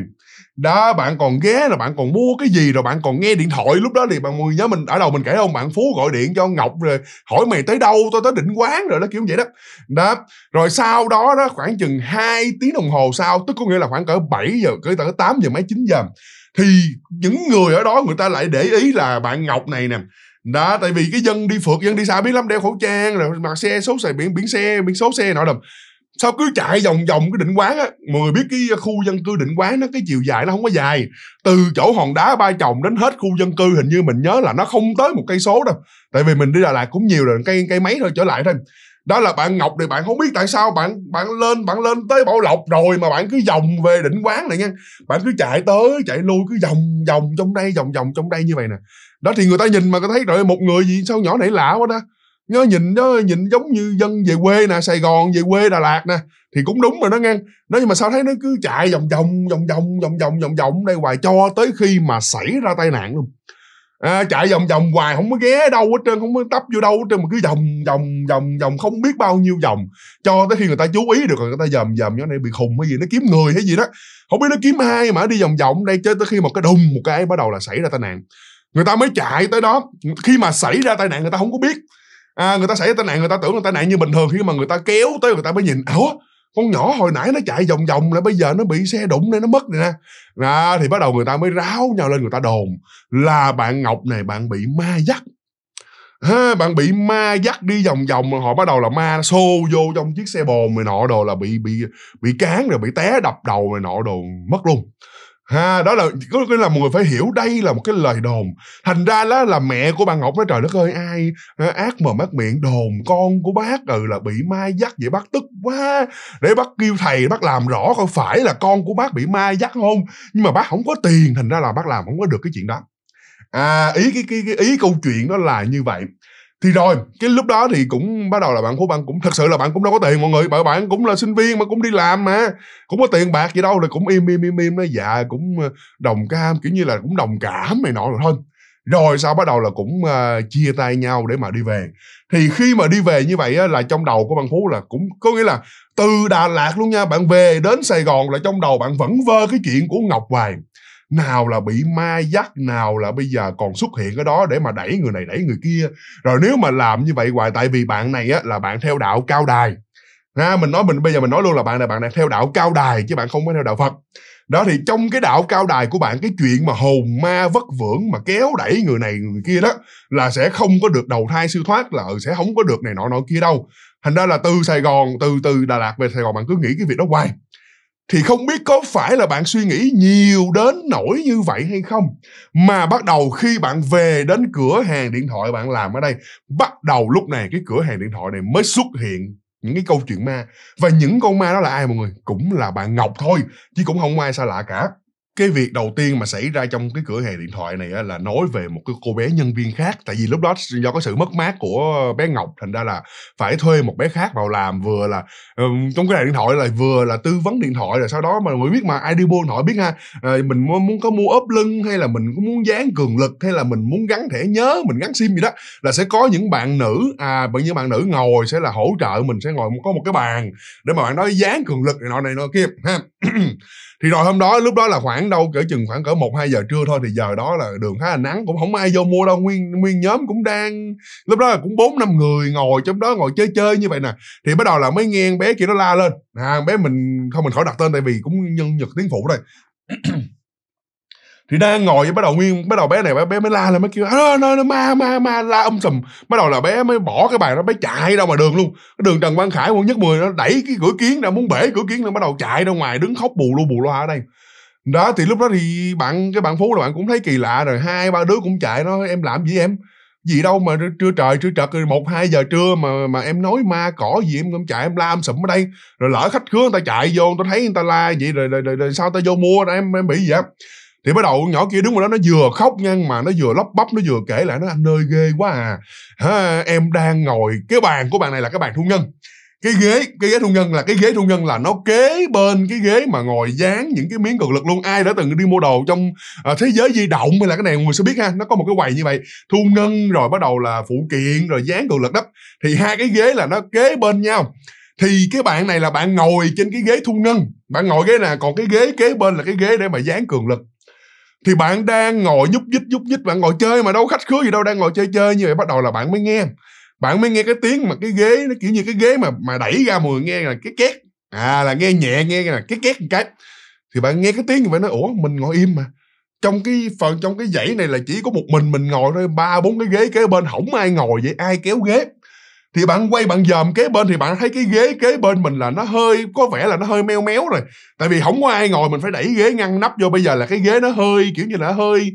đó bạn còn ghé là bạn còn mua cái gì rồi bạn còn nghe điện thoại lúc đó thì bạn nhớ mình ở đầu mình kể không bạn phú gọi điện cho ngọc rồi hỏi mày tới đâu tôi tới định quán rồi đó kiểu vậy đó đó rồi sau đó đó khoảng chừng 2 tiếng đồng hồ sau tức có nghĩa là khoảng cỡ 7 giờ cỡ tới 8 giờ mấy 9 giờ thì những người ở đó người ta lại để ý là bạn ngọc này nè đó tại vì cái dân đi phượt dân đi xa biết lắm đeo khẩu trang rồi mặc xe số xe biển biển xe biển số xe nọ đồng sao cứ chạy vòng vòng cái định quán á mọi người biết cái khu dân cư định quán nó cái chiều dài nó không có dài từ chỗ hòn đá ba chồng đến hết khu dân cư hình như mình nhớ là nó không tới một cây số đâu tại vì mình đi đà lạt cũng nhiều rồi cây cây mấy thôi trở lại thôi đó là bạn ngọc thì bạn không biết tại sao bạn bạn lên bạn lên tới bảo lộc rồi mà bạn cứ vòng về định quán này nha bạn cứ chạy tới chạy lui cứ vòng vòng trong đây vòng vòng trong đây như vậy nè đó thì người ta nhìn mà có thấy rồi một người gì sao nhỏ nãy lạ quá đó nó nhìn nó nhìn giống như dân về quê nè sài gòn về quê đà lạt nè thì cũng đúng mà nó ngang nó nhưng mà sao thấy nó cứ chạy vòng vòng vòng vòng vòng vòng vòng vòng đây hoài cho tới khi mà xảy ra tai nạn luôn à, chạy vòng vòng hoài không có ghé đâu hết trơn không có tấp vô đâu hết trơn mà cứ vòng vòng vòng vòng không biết bao nhiêu vòng cho tới khi người ta chú ý được rồi người ta dòm dòm nó này bị khùng hay gì nó kiếm người hay gì đó không biết nó kiếm ai mà đi vòng vòng đây cho tới khi một cái đùng một cái bắt đầu là xảy ra tai nạn người ta mới chạy tới đó khi mà xảy ra tai nạn người ta không có biết à, người ta xảy ra tai nạn người ta tưởng là tai nạn như bình thường khi mà người ta kéo tới người ta mới nhìn ủa con nhỏ hồi nãy nó chạy vòng vòng lại bây giờ nó bị xe đụng nên nó mất rồi nè à, thì bắt đầu người ta mới ráo nhau lên người ta đồn là bạn ngọc này bạn bị ma dắt ha, bạn bị ma dắt đi vòng vòng họ bắt đầu là ma xô vô trong chiếc xe bồn này nọ đồ là bị bị bị cán rồi bị té đập đầu này nọ đồ mất luôn ha đó là có nghĩa là mọi người phải hiểu đây là một cái lời đồn thành ra đó là mẹ của bà ngọc nói trời đất ơi ai à, ác mờ mắt miệng đồn con của bác ừ là bị ma dắt vậy bác tức quá để bác kêu thầy bác làm rõ coi phải là con của bác bị ma dắt không nhưng mà bác không có tiền thành ra là bác làm không có được cái chuyện đó à ý cái cái, cái ý câu chuyện đó là như vậy thì rồi cái lúc đó thì cũng bắt đầu là bạn của bạn cũng thật sự là bạn cũng đâu có tiền mọi người bởi bạn cũng là sinh viên mà cũng đi làm mà cũng có tiền bạc gì đâu rồi cũng im im im im nói dạ cũng ờ, đồng cam kiểu như là cũng đồng cảm này nọ rồi thôi rồi sau bắt đầu là cũng uh, chia tay nhau để mà đi về thì khi mà đi về như vậy á, là trong đầu của bạn phú là cũng có nghĩa là từ đà lạt luôn nha bạn về đến sài gòn là trong đầu bạn vẫn vơ cái chuyện của ngọc hoàng nào là bị ma dắt nào là bây giờ còn xuất hiện ở đó để mà đẩy người này đẩy người kia rồi nếu mà làm như vậy hoài tại vì bạn này á là bạn theo đạo cao đài ha mình nói mình bây giờ mình nói luôn là bạn này bạn này theo đạo cao đài chứ bạn không có theo đạo phật đó thì trong cái đạo cao đài của bạn cái chuyện mà hồn ma vất vưởng mà kéo đẩy người này người kia đó là sẽ không có được đầu thai siêu thoát là ừ, sẽ không có được này nọ nọ kia đâu thành ra là từ sài gòn từ từ đà lạt về sài gòn bạn cứ nghĩ cái việc đó hoài thì không biết có phải là bạn suy nghĩ nhiều đến nỗi như vậy hay không mà bắt đầu khi bạn về đến cửa hàng điện thoại bạn làm ở đây bắt đầu lúc này cái cửa hàng điện thoại này mới xuất hiện những cái câu chuyện ma và những con ma đó là ai mọi người cũng là bạn ngọc thôi chứ cũng không ai xa lạ cả cái việc đầu tiên mà xảy ra trong cái cửa hàng điện thoại này á, là nói về một cái cô bé nhân viên khác tại vì lúc đó do có sự mất mát của bé ngọc thành ra là phải thuê một bé khác vào làm vừa là um, trong cái hàng điện thoại là vừa là tư vấn điện thoại rồi sau đó mà người biết mà ai đi mua điện thoại biết ha à, mình muốn có mua ốp lưng hay là mình có muốn dán cường lực hay là mình muốn gắn thẻ nhớ mình gắn sim gì đó là sẽ có những bạn nữ à bởi những bạn nữ ngồi sẽ là hỗ trợ mình sẽ ngồi có một cái bàn để mà bạn nói dán cường lực này nọ này nọ kia ha thì rồi hôm đó lúc đó là khoảng đâu cỡ chừng khoảng cỡ một hai giờ trưa thôi thì giờ đó là đường khá là nắng cũng không ai vô mua đâu nguyên nguyên nhóm cũng đang lúc đó là cũng bốn năm người ngồi trong đó ngồi chơi chơi như vậy nè thì bắt đầu là mới nghe bé kia nó la lên à, bé mình không mình khỏi đặt tên tại vì cũng nhân nhật tiếng phụ rồi thì đang ngồi với bắt đầu nguyên bắt đầu bé này bé, bé mới la lên mới kêu nó nó ma ma ma la âm um sùm bắt đầu là bé mới bỏ cái bàn nó bé chạy ra ngoài đường luôn đường trần văn khải quân nhất mười nó đẩy cái cửa kiến ra muốn bể cửa kiến nó bắt đầu chạy ra ngoài đứng khóc bù lu bù loa ở đây đó thì lúc đó thì bạn cái bạn phú là bạn cũng thấy kỳ lạ rồi hai ba đứa cũng chạy nó em làm gì em gì đâu mà trưa trời trưa trật một hai giờ trưa mà mà em nói ma cỏ gì em không chạy em la em um sụm ở đây rồi lỡ khách khứa người ta chạy vô tao thấy người ta la vậy rồi, rồi, rồi, rồi sao tao vô mua đó em em bị gì á thì bắt đầu nhỏ kia đứng vào đó nó vừa khóc nhăn mà nó vừa lóc bắp nó vừa kể lại nó anh ơi ghê quá à ha, em đang ngồi cái bàn của bạn này là cái bàn thu nhân cái ghế cái ghế thu nhân là cái ghế thu nhân là nó kế bên cái ghế mà ngồi dán những cái miếng cường lực luôn ai đã từng đi mua đồ trong à, thế giới di động hay là cái này người sẽ biết ha nó có một cái quầy như vậy thu ngân rồi bắt đầu là phụ kiện rồi dán cường lực đất thì hai cái ghế là nó kế bên nhau thì cái bạn này là bạn ngồi trên cái ghế thu ngân bạn ngồi ghế nè còn cái ghế kế bên là cái ghế để mà dán cường lực thì bạn đang ngồi nhúc nhích nhúc nhích bạn ngồi chơi mà đâu khách khứa gì đâu đang ngồi chơi chơi như vậy bắt đầu là bạn mới nghe bạn mới nghe cái tiếng mà cái ghế nó kiểu như cái ghế mà mà đẩy ra mùi nghe là cái két à là nghe nhẹ nghe là cái két cái thì bạn nghe cái tiếng như vậy nói ủa mình ngồi im mà trong cái phần trong cái dãy này là chỉ có một mình mình ngồi thôi ba bốn cái ghế kế bên không ai ngồi vậy ai kéo ghế thì bạn quay bạn dòm kế bên thì bạn thấy cái ghế kế bên mình là nó hơi có vẻ là nó hơi meo méo rồi tại vì không có ai ngồi mình phải đẩy ghế ngăn nắp vô bây giờ là cái ghế nó hơi kiểu như là hơi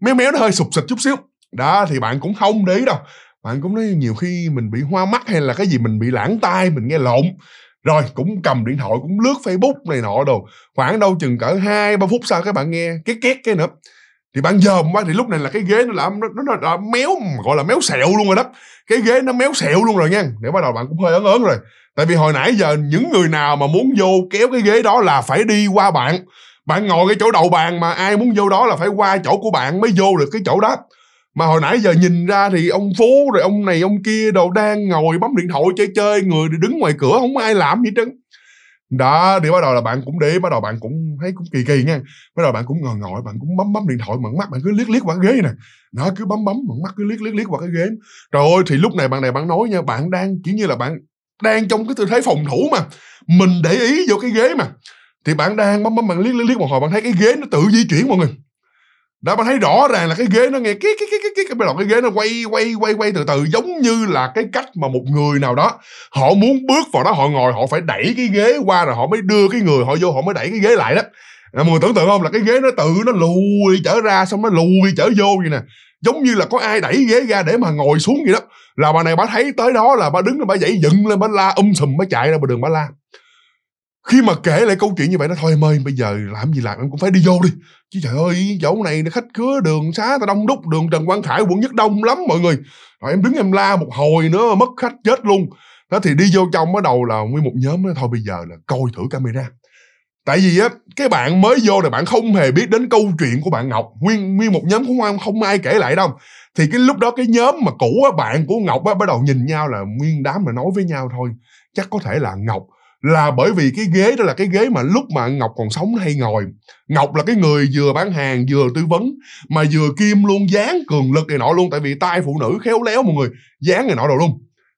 méo méo nó hơi sụp sịch chút xíu đó thì bạn cũng không để ý đâu bạn cũng nói nhiều khi mình bị hoa mắt hay là cái gì mình bị lãng tai mình nghe lộn rồi cũng cầm điện thoại cũng lướt facebook này nọ đồ khoảng đâu chừng cỡ hai ba phút sau các bạn nghe cái két cái nữa thì bạn dòm quá thì lúc này là cái ghế nó là nó, nó, nó, méo gọi là méo sẹo luôn rồi đó cái ghế nó méo sẹo luôn rồi nha để bắt đầu bạn cũng hơi ớn ớn rồi tại vì hồi nãy giờ những người nào mà muốn vô kéo cái ghế đó là phải đi qua bạn bạn ngồi cái chỗ đầu bàn mà ai muốn vô đó là phải qua chỗ của bạn mới vô được cái chỗ đó mà hồi nãy giờ nhìn ra thì ông phố rồi ông này ông kia đồ đang ngồi bấm điện thoại chơi chơi người đứng ngoài cửa không ai làm gì trơn đó thì bắt đầu là bạn cũng để bắt đầu bạn cũng thấy cũng kỳ kỳ nha bắt đầu bạn cũng ngồi ngồi bạn cũng bấm bấm điện thoại mặn mắt bạn cứ liếc liếc qua cái ghế nè nó cứ bấm bấm mặn mắt cứ liếc liếc liếc qua cái ghế trời ơi thì lúc này bạn này bạn nói nha bạn đang chỉ như là bạn đang trong cái tư thế phòng thủ mà mình để ý vô cái ghế mà thì bạn đang bấm bấm bạn liếc liếc liếc một hồi bạn thấy cái ghế nó tự di chuyển mọi người đã mà thấy rõ ràng là cái ghế nó nghe cái cái cái cái cái bắt đầu cái ghế nó quay quay quay quay từ từ giống như là cái cách mà một người nào đó họ muốn bước vào đó họ ngồi họ phải đẩy cái ghế qua rồi họ mới đưa cái người họ vô họ mới đẩy cái ghế lại đó mọi người tưởng tượng không là cái ghế nó tự nó lùi trở ra xong nó lùi trở vô vậy nè giống như là có ai đẩy ghế ra để mà ngồi xuống vậy đó là bà này bà thấy tới đó là bà đứng là bà dậy dựng lên bà la um sùm bà chạy ra bà đường bà la khi mà kể lại câu chuyện như vậy nó thôi em ơi bây giờ làm gì làm em cũng phải đi vô đi chứ trời ơi dẫu này khách khứa đường xá ta đông đúc đường trần quang khải quận nhất đông lắm mọi người rồi em đứng em la một hồi nữa mất khách chết luôn đó thì đi vô trong bắt đầu là nguyên một nhóm đó, thôi bây giờ là coi thử camera tại vì á cái bạn mới vô là bạn không hề biết đến câu chuyện của bạn ngọc nguyên nguyên một nhóm không không ai kể lại đâu thì cái lúc đó cái nhóm mà cũ á bạn của ngọc á bắt đầu nhìn nhau là nguyên đám mà nói với nhau thôi chắc có thể là ngọc là bởi vì cái ghế đó là cái ghế mà lúc mà Ngọc còn sống hay ngồi. Ngọc là cái người vừa bán hàng vừa tư vấn mà vừa kim luôn dán cường lực này nọ luôn tại vì tay phụ nữ khéo léo mọi người dán này nọ đồ luôn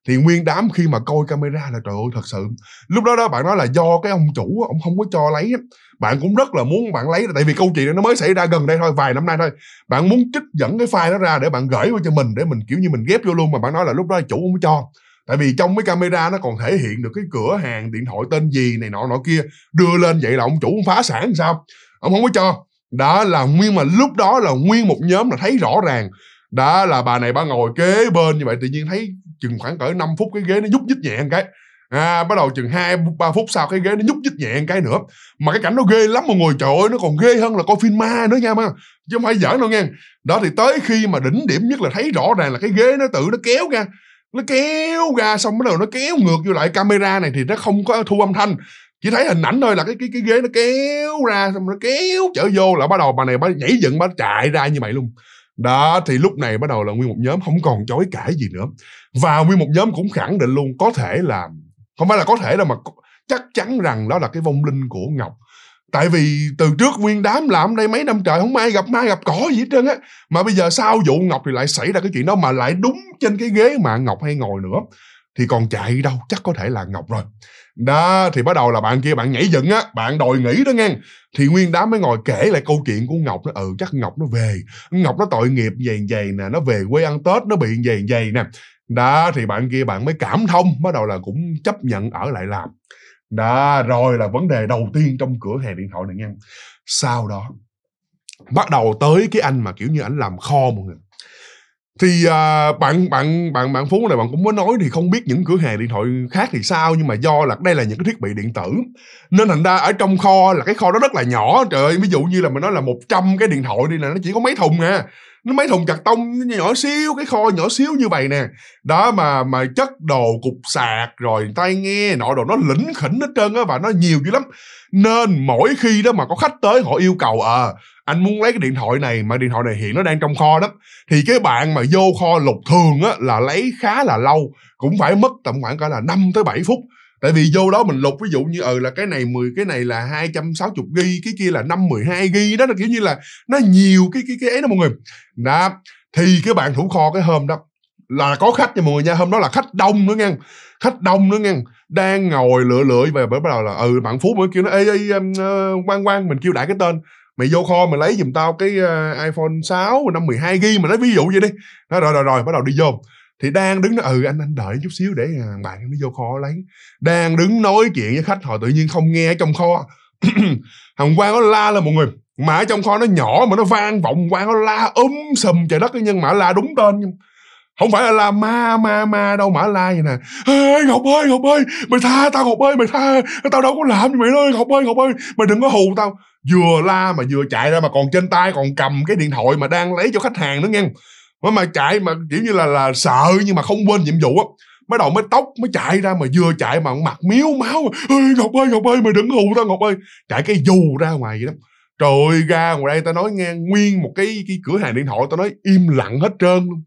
thì nguyên đám khi mà coi camera là trời ơi thật sự lúc đó đó bạn nói là do cái ông chủ ông không có cho lấy bạn cũng rất là muốn bạn lấy tại vì câu chuyện nó mới xảy ra gần đây thôi vài năm nay thôi bạn muốn trích dẫn cái file đó ra để bạn gửi qua cho mình để mình kiểu như mình ghép vô luôn mà bạn nói là lúc đó là chủ không có cho tại vì trong cái camera nó còn thể hiện được cái cửa hàng điện thoại tên gì này nọ nọ kia đưa lên vậy là ông chủ ông phá sản sao ông không có cho đó là nguyên mà lúc đó là nguyên một nhóm là thấy rõ ràng đã là bà này bà ngồi kế bên như vậy tự nhiên thấy chừng khoảng cỡ 5 phút cái ghế nó nhúc nhích nhẹ một cái à, bắt đầu chừng hai ba phút sau cái ghế nó nhúc nhích nhẹ một cái nữa mà cái cảnh nó ghê lắm mà ngồi trời ơi nó còn ghê hơn là coi phim ma nữa nha mà chứ không phải giỡn đâu nha đó thì tới khi mà đỉnh điểm nhất là thấy rõ ràng là cái ghế nó tự nó kéo ra nó kéo ra xong bắt đầu nó kéo ngược vô lại camera này thì nó không có thu âm thanh chỉ thấy hình ảnh thôi là cái cái cái ghế nó kéo ra xong nó kéo trở vô là bắt đầu bà này bà nhảy dựng bà chạy ra như vậy luôn đó thì lúc này bắt đầu là nguyên một nhóm không còn chối cãi gì nữa và nguyên một nhóm cũng khẳng định luôn có thể là không phải là có thể đâu mà chắc chắn rằng đó là cái vong linh của ngọc tại vì từ trước nguyên đám làm đây mấy năm trời không ai gặp ma gặp cỏ gì hết trơn á mà bây giờ sau vụ ngọc thì lại xảy ra cái chuyện đó mà lại đúng trên cái ghế mà ngọc hay ngồi nữa thì còn chạy đâu chắc có thể là ngọc rồi đó thì bắt đầu là bạn kia bạn nhảy dựng á bạn đòi nghỉ đó nghe thì nguyên đám mới ngồi kể lại câu chuyện của ngọc nó ừ chắc ngọc nó về ngọc nó tội nghiệp dày dày nè nó về quê ăn tết nó bị dày dày nè đó thì bạn kia bạn mới cảm thông bắt đầu là cũng chấp nhận ở lại làm đó rồi là vấn đề đầu tiên trong cửa hàng điện thoại này nha sau đó bắt đầu tới cái anh mà kiểu như ảnh làm kho mọi người thì à, bạn bạn bạn bạn phú này bạn cũng có nói thì không biết những cửa hàng điện thoại khác thì sao nhưng mà do là đây là những cái thiết bị điện tử nên thành ra ở trong kho là cái kho đó rất là nhỏ trời ơi ví dụ như là mình nói là 100 cái điện thoại đi là nó chỉ có mấy thùng à nó mấy thùng cặt tông nhỏ xíu cái kho nhỏ xíu như vậy nè đó mà mà chất đồ cục sạc rồi tay nghe nọ đồ nó lỉnh khỉnh hết trơn á và nó nhiều dữ lắm nên mỗi khi đó mà có khách tới họ yêu cầu à anh muốn lấy cái điện thoại này mà điện thoại này hiện nó đang trong kho đó thì cái bạn mà vô kho lục thường á là lấy khá là lâu cũng phải mất tầm khoảng cả là 5 tới 7 phút tại vì vô đó mình lục ví dụ như ừ là cái này 10 cái này là 260 g cái kia là 5 12 g đó là kiểu như là nó nhiều cái cái cái ấy đó mọi người đó thì cái bạn thủ kho cái hôm đó là có khách nha mọi người nha hôm đó là khách đông nữa nha khách đông nữa nha đang ngồi lựa lựa và bắt đầu là ừ bạn phú mới kêu nó ê, ê uh, ờ, quan quan mình kêu đại cái tên mày vô kho mày lấy giùm tao cái uh, iPhone 6 năm 12 ghi mà nói ví dụ vậy đi nó rồi rồi rồi bắt đầu đi vô thì đang đứng nói ừ anh anh đợi chút xíu để à, bạn nó vô kho lấy đang đứng nói chuyện với khách họ tự nhiên không nghe trong kho thằng quang nó la là một người mà ở trong kho nó nhỏ mà nó vang vọng quang nó la um sùm trời đất nhưng mà la đúng tên nhưng không phải là la ma ma ma đâu mà la vậy nè ê ngọc ơi ngọc ơi mày tha tao ngọc ơi mày tha tao đâu có làm gì mày ơi ngọc ơi ngọc ơi mày đừng có hù tao vừa la mà vừa chạy ra mà còn trên tay còn cầm cái điện thoại mà đang lấy cho khách hàng nữa nghe mà, mà chạy mà kiểu như là là sợ nhưng mà không quên nhiệm vụ á mới đầu mới tóc mới chạy ra mà vừa chạy mà mặt miếu máu ơi ngọc ơi ngọc ơi mày đừng hù tao ngọc ơi chạy cái dù ra ngoài vậy đó trời ơi ra ngoài đây tao nói nghe nguyên một cái cái cửa hàng điện thoại tao nói im lặng hết trơn luôn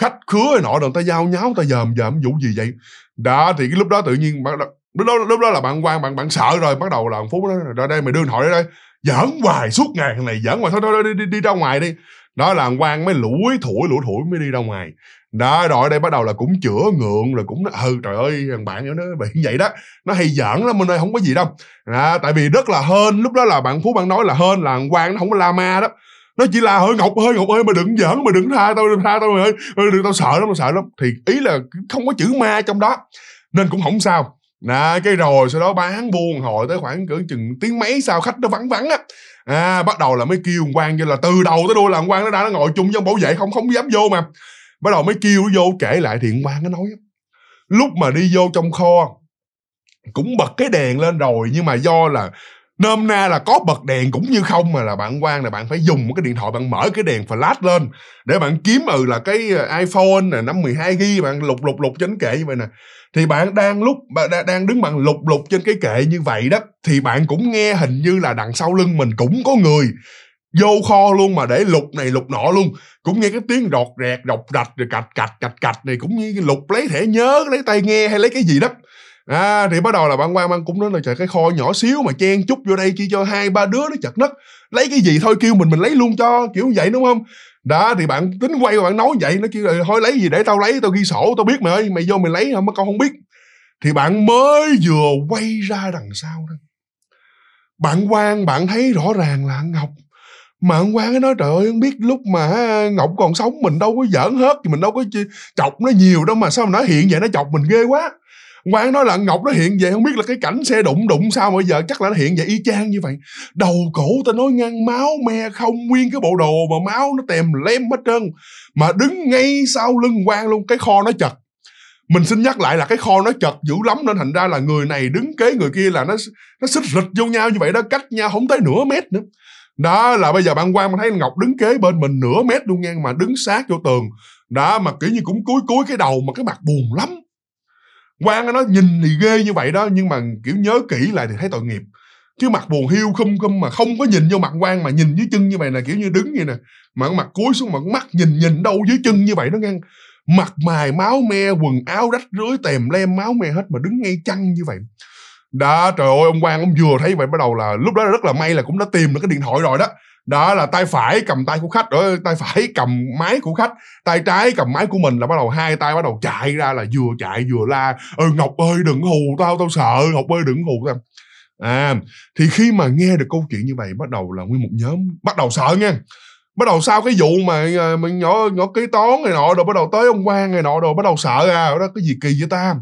khách khứa rồi nọ rồi tao giao nháo tao dòm dòm vụ gì vậy đó thì cái lúc đó tự nhiên bắt lúc đó lúc đó là bạn quan bạn bạn sợ rồi bắt đầu là phú đó ra đây mày đưa điện thoại ra đây giỡn hoài suốt ngày này giỡn hoài thôi thôi đi, đi, đi ra ngoài đi đó là quan mới lủi thủi lủi thủi mới đi ra ngoài đó rồi đây bắt đầu là cũng chữa ngượng rồi cũng ừ trời ơi thằng bạn nó bị vậy đó nó hay giỡn lắm mình đây không có gì đâu à, tại vì rất là hên lúc đó là bạn phú bạn nói là hên là quan nó không có la ma đó nó chỉ là hơi ngọc hơi ngọc ơi mà đừng giỡn mà đừng tha tao đừng tha tao mày ơi đừng tao sợ lắm tao sợ lắm thì ý là không có chữ ma trong đó nên cũng không sao nè cái rồi sau đó bán buôn hồi tới khoảng cỡ chừng tiếng mấy sao khách nó vắng vắng á à bắt đầu là mới kêu quan như là từ đầu tới đuôi là quan nó đã nó ngồi chung với ông bảo vệ không không dám vô mà bắt đầu mới kêu nó vô kể lại thì quan nó nói lúc mà đi vô trong kho cũng bật cái đèn lên rồi nhưng mà do là nôm na là có bật đèn cũng như không mà là bạn quan là bạn phải dùng một cái điện thoại bạn mở cái đèn flash lên để bạn kiếm ừ là cái ờ, iphone này năm mười hai ghi bạn lục lục lục trên kệ như vậy nè thì bạn đang lúc bạn đang đứng bằng lục lục trên cái kệ như vậy đó thì bạn cũng nghe hình như là đằng sau lưng mình cũng có người vô kho luôn mà để lục này lục nọ luôn cũng nghe cái tiếng rọt rẹt rọc rạch rồi cạch cạch cạch cạch này cũng như lục lấy thẻ nhớ lấy tay nghe hay lấy cái gì đó à thì bắt đầu là bạn quan mang cũng nói là trời cái kho nhỏ xíu mà chen chút vô đây chỉ cho hai ba đứa nó chật nứt lấy cái gì thôi kêu mình mình lấy luôn cho kiểu vậy đúng không đó thì bạn tính quay bạn nói vậy nó kêu là thôi lấy gì để tao lấy tao ghi sổ tao biết mày ơi mày vô mày lấy không mà con không biết thì bạn mới vừa quay ra đằng sau đó bạn quan bạn thấy rõ ràng là ngọc mà ông quan nói trời ơi không biết lúc mà ngọc còn sống mình đâu có giỡn hết thì mình đâu có chọc nó nhiều đâu mà sao nó hiện vậy nó chọc mình ghê quá quang nói là ngọc nó hiện về không biết là cái cảnh xe đụng đụng sao bây giờ chắc là nó hiện về y chang như vậy đầu cổ ta nói ngang máu me không nguyên cái bộ đồ mà máu nó tèm lem hết trơn mà đứng ngay sau lưng quang luôn cái kho nó chật mình xin nhắc lại là cái kho nó chật dữ lắm nên thành ra là người này đứng kế người kia là nó nó xích rịch vô nhau như vậy đó cách nhau không tới nửa mét nữa đó là bây giờ bạn quan thấy ngọc đứng kế bên mình nửa mét luôn ngang mà đứng sát vô tường đó mà kiểu như cũng cúi cúi cái đầu mà cái mặt buồn lắm quan nó nhìn thì ghê như vậy đó nhưng mà kiểu nhớ kỹ lại thì thấy tội nghiệp chứ mặt buồn hiu khum khum mà không có nhìn vô mặt quan mà nhìn dưới chân như vậy là kiểu như đứng vậy nè mà mặt cúi xuống mà mắt nhìn nhìn đâu dưới chân như vậy đó ngang mặt mày máu me quần áo rách rưới tèm lem máu me hết mà đứng ngay chăn như vậy đó trời ơi ông quan ông vừa thấy vậy bắt đầu là lúc đó rất là may là cũng đã tìm được cái điện thoại rồi đó đó là tay phải cầm tay của khách rồi tay phải cầm máy của khách tay trái cầm máy của mình là bắt đầu hai tay bắt đầu chạy ra là vừa chạy vừa la ơi ngọc ơi đừng hù tao tao sợ ngọc ơi đừng hù tao à thì khi mà nghe được câu chuyện như vậy bắt đầu là nguyên một nhóm bắt đầu sợ nghe bắt đầu sau cái vụ mà à, mình nhỏ nhỏ kế toán này nọ rồi bắt đầu tới ông quan này nọ rồi bắt đầu sợ ra à, đó cái gì kỳ vậy ta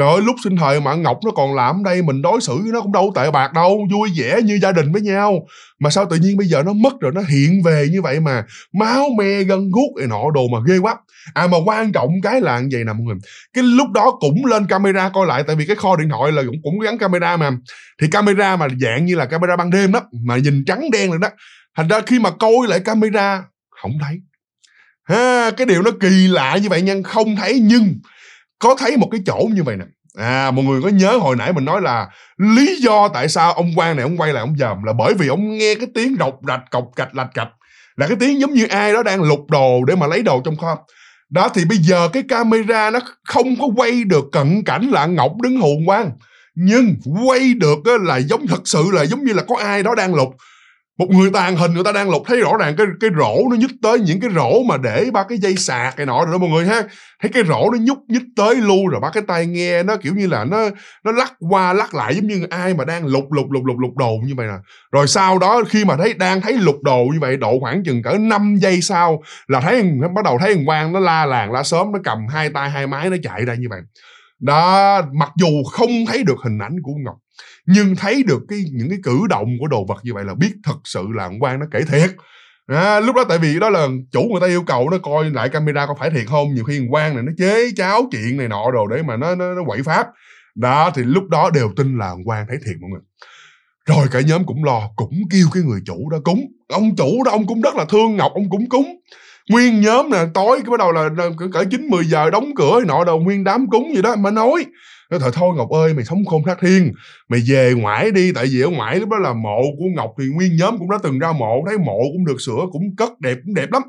trời ơi lúc sinh thời mà ngọc nó còn làm đây mình đối xử với nó cũng đâu tệ bạc đâu vui vẻ như gia đình với nhau mà sao tự nhiên bây giờ nó mất rồi nó hiện về như vậy mà máu me gân guốc này nọ đồ mà ghê quá à mà quan trọng cái là như vậy nè mọi người cái lúc đó cũng lên camera coi lại tại vì cái kho điện thoại là cũng cũng gắn camera mà thì camera mà dạng như là camera ban đêm đó mà nhìn trắng đen rồi đó thành ra khi mà coi lại camera không thấy ha cái điều nó kỳ lạ như vậy nhưng không thấy nhưng có thấy một cái chỗ như vậy nè à mọi người có nhớ hồi nãy mình nói là lý do tại sao ông quan này ông quay lại ông dòm là bởi vì ông nghe cái tiếng độc rạch cọc cạch lạch cạch là cái tiếng giống như ai đó đang lục đồ để mà lấy đồ trong kho đó thì bây giờ cái camera nó không có quay được cận cảnh là ngọc đứng hồn quan nhưng quay được là giống thật sự là giống như là có ai đó đang lục một người tàn hình người ta đang lục thấy rõ ràng cái cái rổ nó nhích tới những cái rổ mà để ba cái dây sạc này nọ rồi đó mọi người ha thấy cái rổ nó nhúc nhích tới lu rồi ba cái tai nghe nó kiểu như là nó nó lắc qua lắc lại giống như ai mà đang lục lục lục lục lục đồ như vậy nè rồi sau đó khi mà thấy đang thấy lục đồ như vậy độ khoảng chừng cỡ 5 giây sau là thấy bắt đầu thấy thằng quang nó la làng la sớm nó cầm hai tay hai mái nó chạy ra như vậy đó mặc dù không thấy được hình ảnh của ngọc nhưng thấy được cái những cái cử động của đồ vật như vậy là biết thật sự là ông quan nó kể thiệt à, lúc đó tại vì đó là chủ người ta yêu cầu nó coi lại camera có phải thiệt không nhiều khi quan này nó chế cháo chuyện này nọ đồ để mà nó nó, nó quậy pháp đó thì lúc đó đều tin là quan thấy thiệt mọi người rồi cả nhóm cũng lo cũng kêu cái người chủ đó cúng ông chủ đó ông cũng rất là thương ngọc ông cũng cúng nguyên nhóm là tối cái bắt đầu là cỡ chín mười giờ đóng cửa nọ đầu nguyên đám cúng gì đó mà nói nó thôi thôi ngọc ơi mày sống khôn thác thiên mày về ngoại đi tại vì ở ngoại lúc đó là mộ của ngọc thì nguyên nhóm cũng đã từng ra mộ thấy mộ cũng được sửa cũng cất đẹp cũng đẹp lắm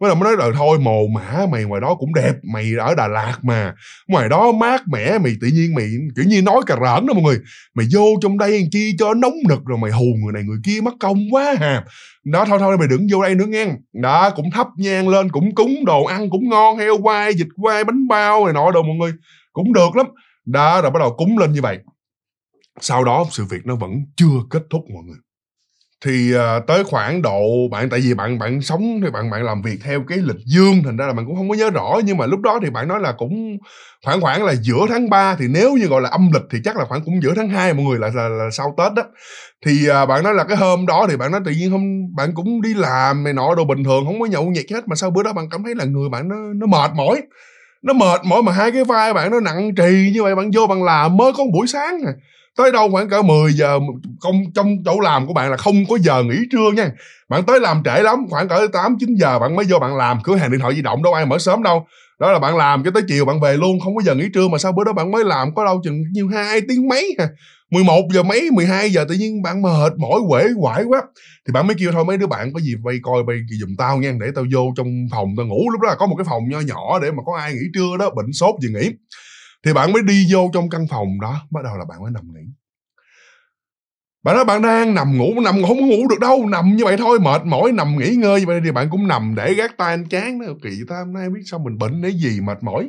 mới là mới nói là thôi mồ mã mày ngoài đó cũng đẹp mày ở đà lạt mà ngoài đó mát mẻ mày tự nhiên mày kiểu như nói cà rỡn đó mọi người mày vô trong đây chi cho nóng nực rồi mày hù người này người kia mất công quá hà đó thôi thôi mày đừng vô đây nữa nghe đó cũng thắp nhang lên cũng cúng đồ ăn cũng ngon heo quay vịt quay bánh bao này nọ đồ mọi người cũng được lắm đã rồi bắt đầu cúng lên như vậy sau đó sự việc nó vẫn chưa kết thúc mọi người thì à, tới khoảng độ bạn tại vì bạn bạn sống thì bạn bạn làm việc theo cái lịch dương thành ra là bạn cũng không có nhớ rõ nhưng mà lúc đó thì bạn nói là cũng khoảng khoảng là giữa tháng 3 thì nếu như gọi là âm lịch thì chắc là khoảng cũng giữa tháng 2 mọi người là là, là sau Tết đó. Thì à, bạn nói là cái hôm đó thì bạn nói tự nhiên không bạn cũng đi làm này nọ đồ bình thường không có nhậu nhẹt hết mà sau bữa đó bạn cảm thấy là người bạn nó nó mệt mỏi nó mệt mỏi mà hai cái vai bạn nó nặng trì như vậy bạn vô bạn làm mới có một buổi sáng à tới đâu khoảng cỡ 10 giờ không trong chỗ làm của bạn là không có giờ nghỉ trưa nha bạn tới làm trễ lắm khoảng cỡ 8 9 giờ bạn mới vô bạn làm cửa hàng điện thoại di động đâu ai mở sớm đâu đó là bạn làm cho tới chiều bạn về luôn không có giờ nghỉ trưa mà sao bữa đó bạn mới làm có đâu chừng nhiêu hai tiếng mấy à 11 giờ mấy 12 giờ tự nhiên bạn mệt mỏi quể quải quá thì bạn mới kêu thôi mấy đứa bạn có gì bay coi bay giùm tao nha để tao vô trong phòng tao ngủ lúc đó là có một cái phòng nho nhỏ để mà có ai nghỉ trưa đó bệnh sốt gì nghỉ thì bạn mới đi vô trong căn phòng đó bắt đầu là bạn mới nằm nghỉ bạn nói bạn đang nằm ngủ nằm không có ngủ được đâu nằm như vậy thôi mệt mỏi nằm nghỉ ngơi vậy thì bạn cũng nằm để gác tay anh chán nó kỳ ta hôm nay biết sao mình bệnh để gì mệt mỏi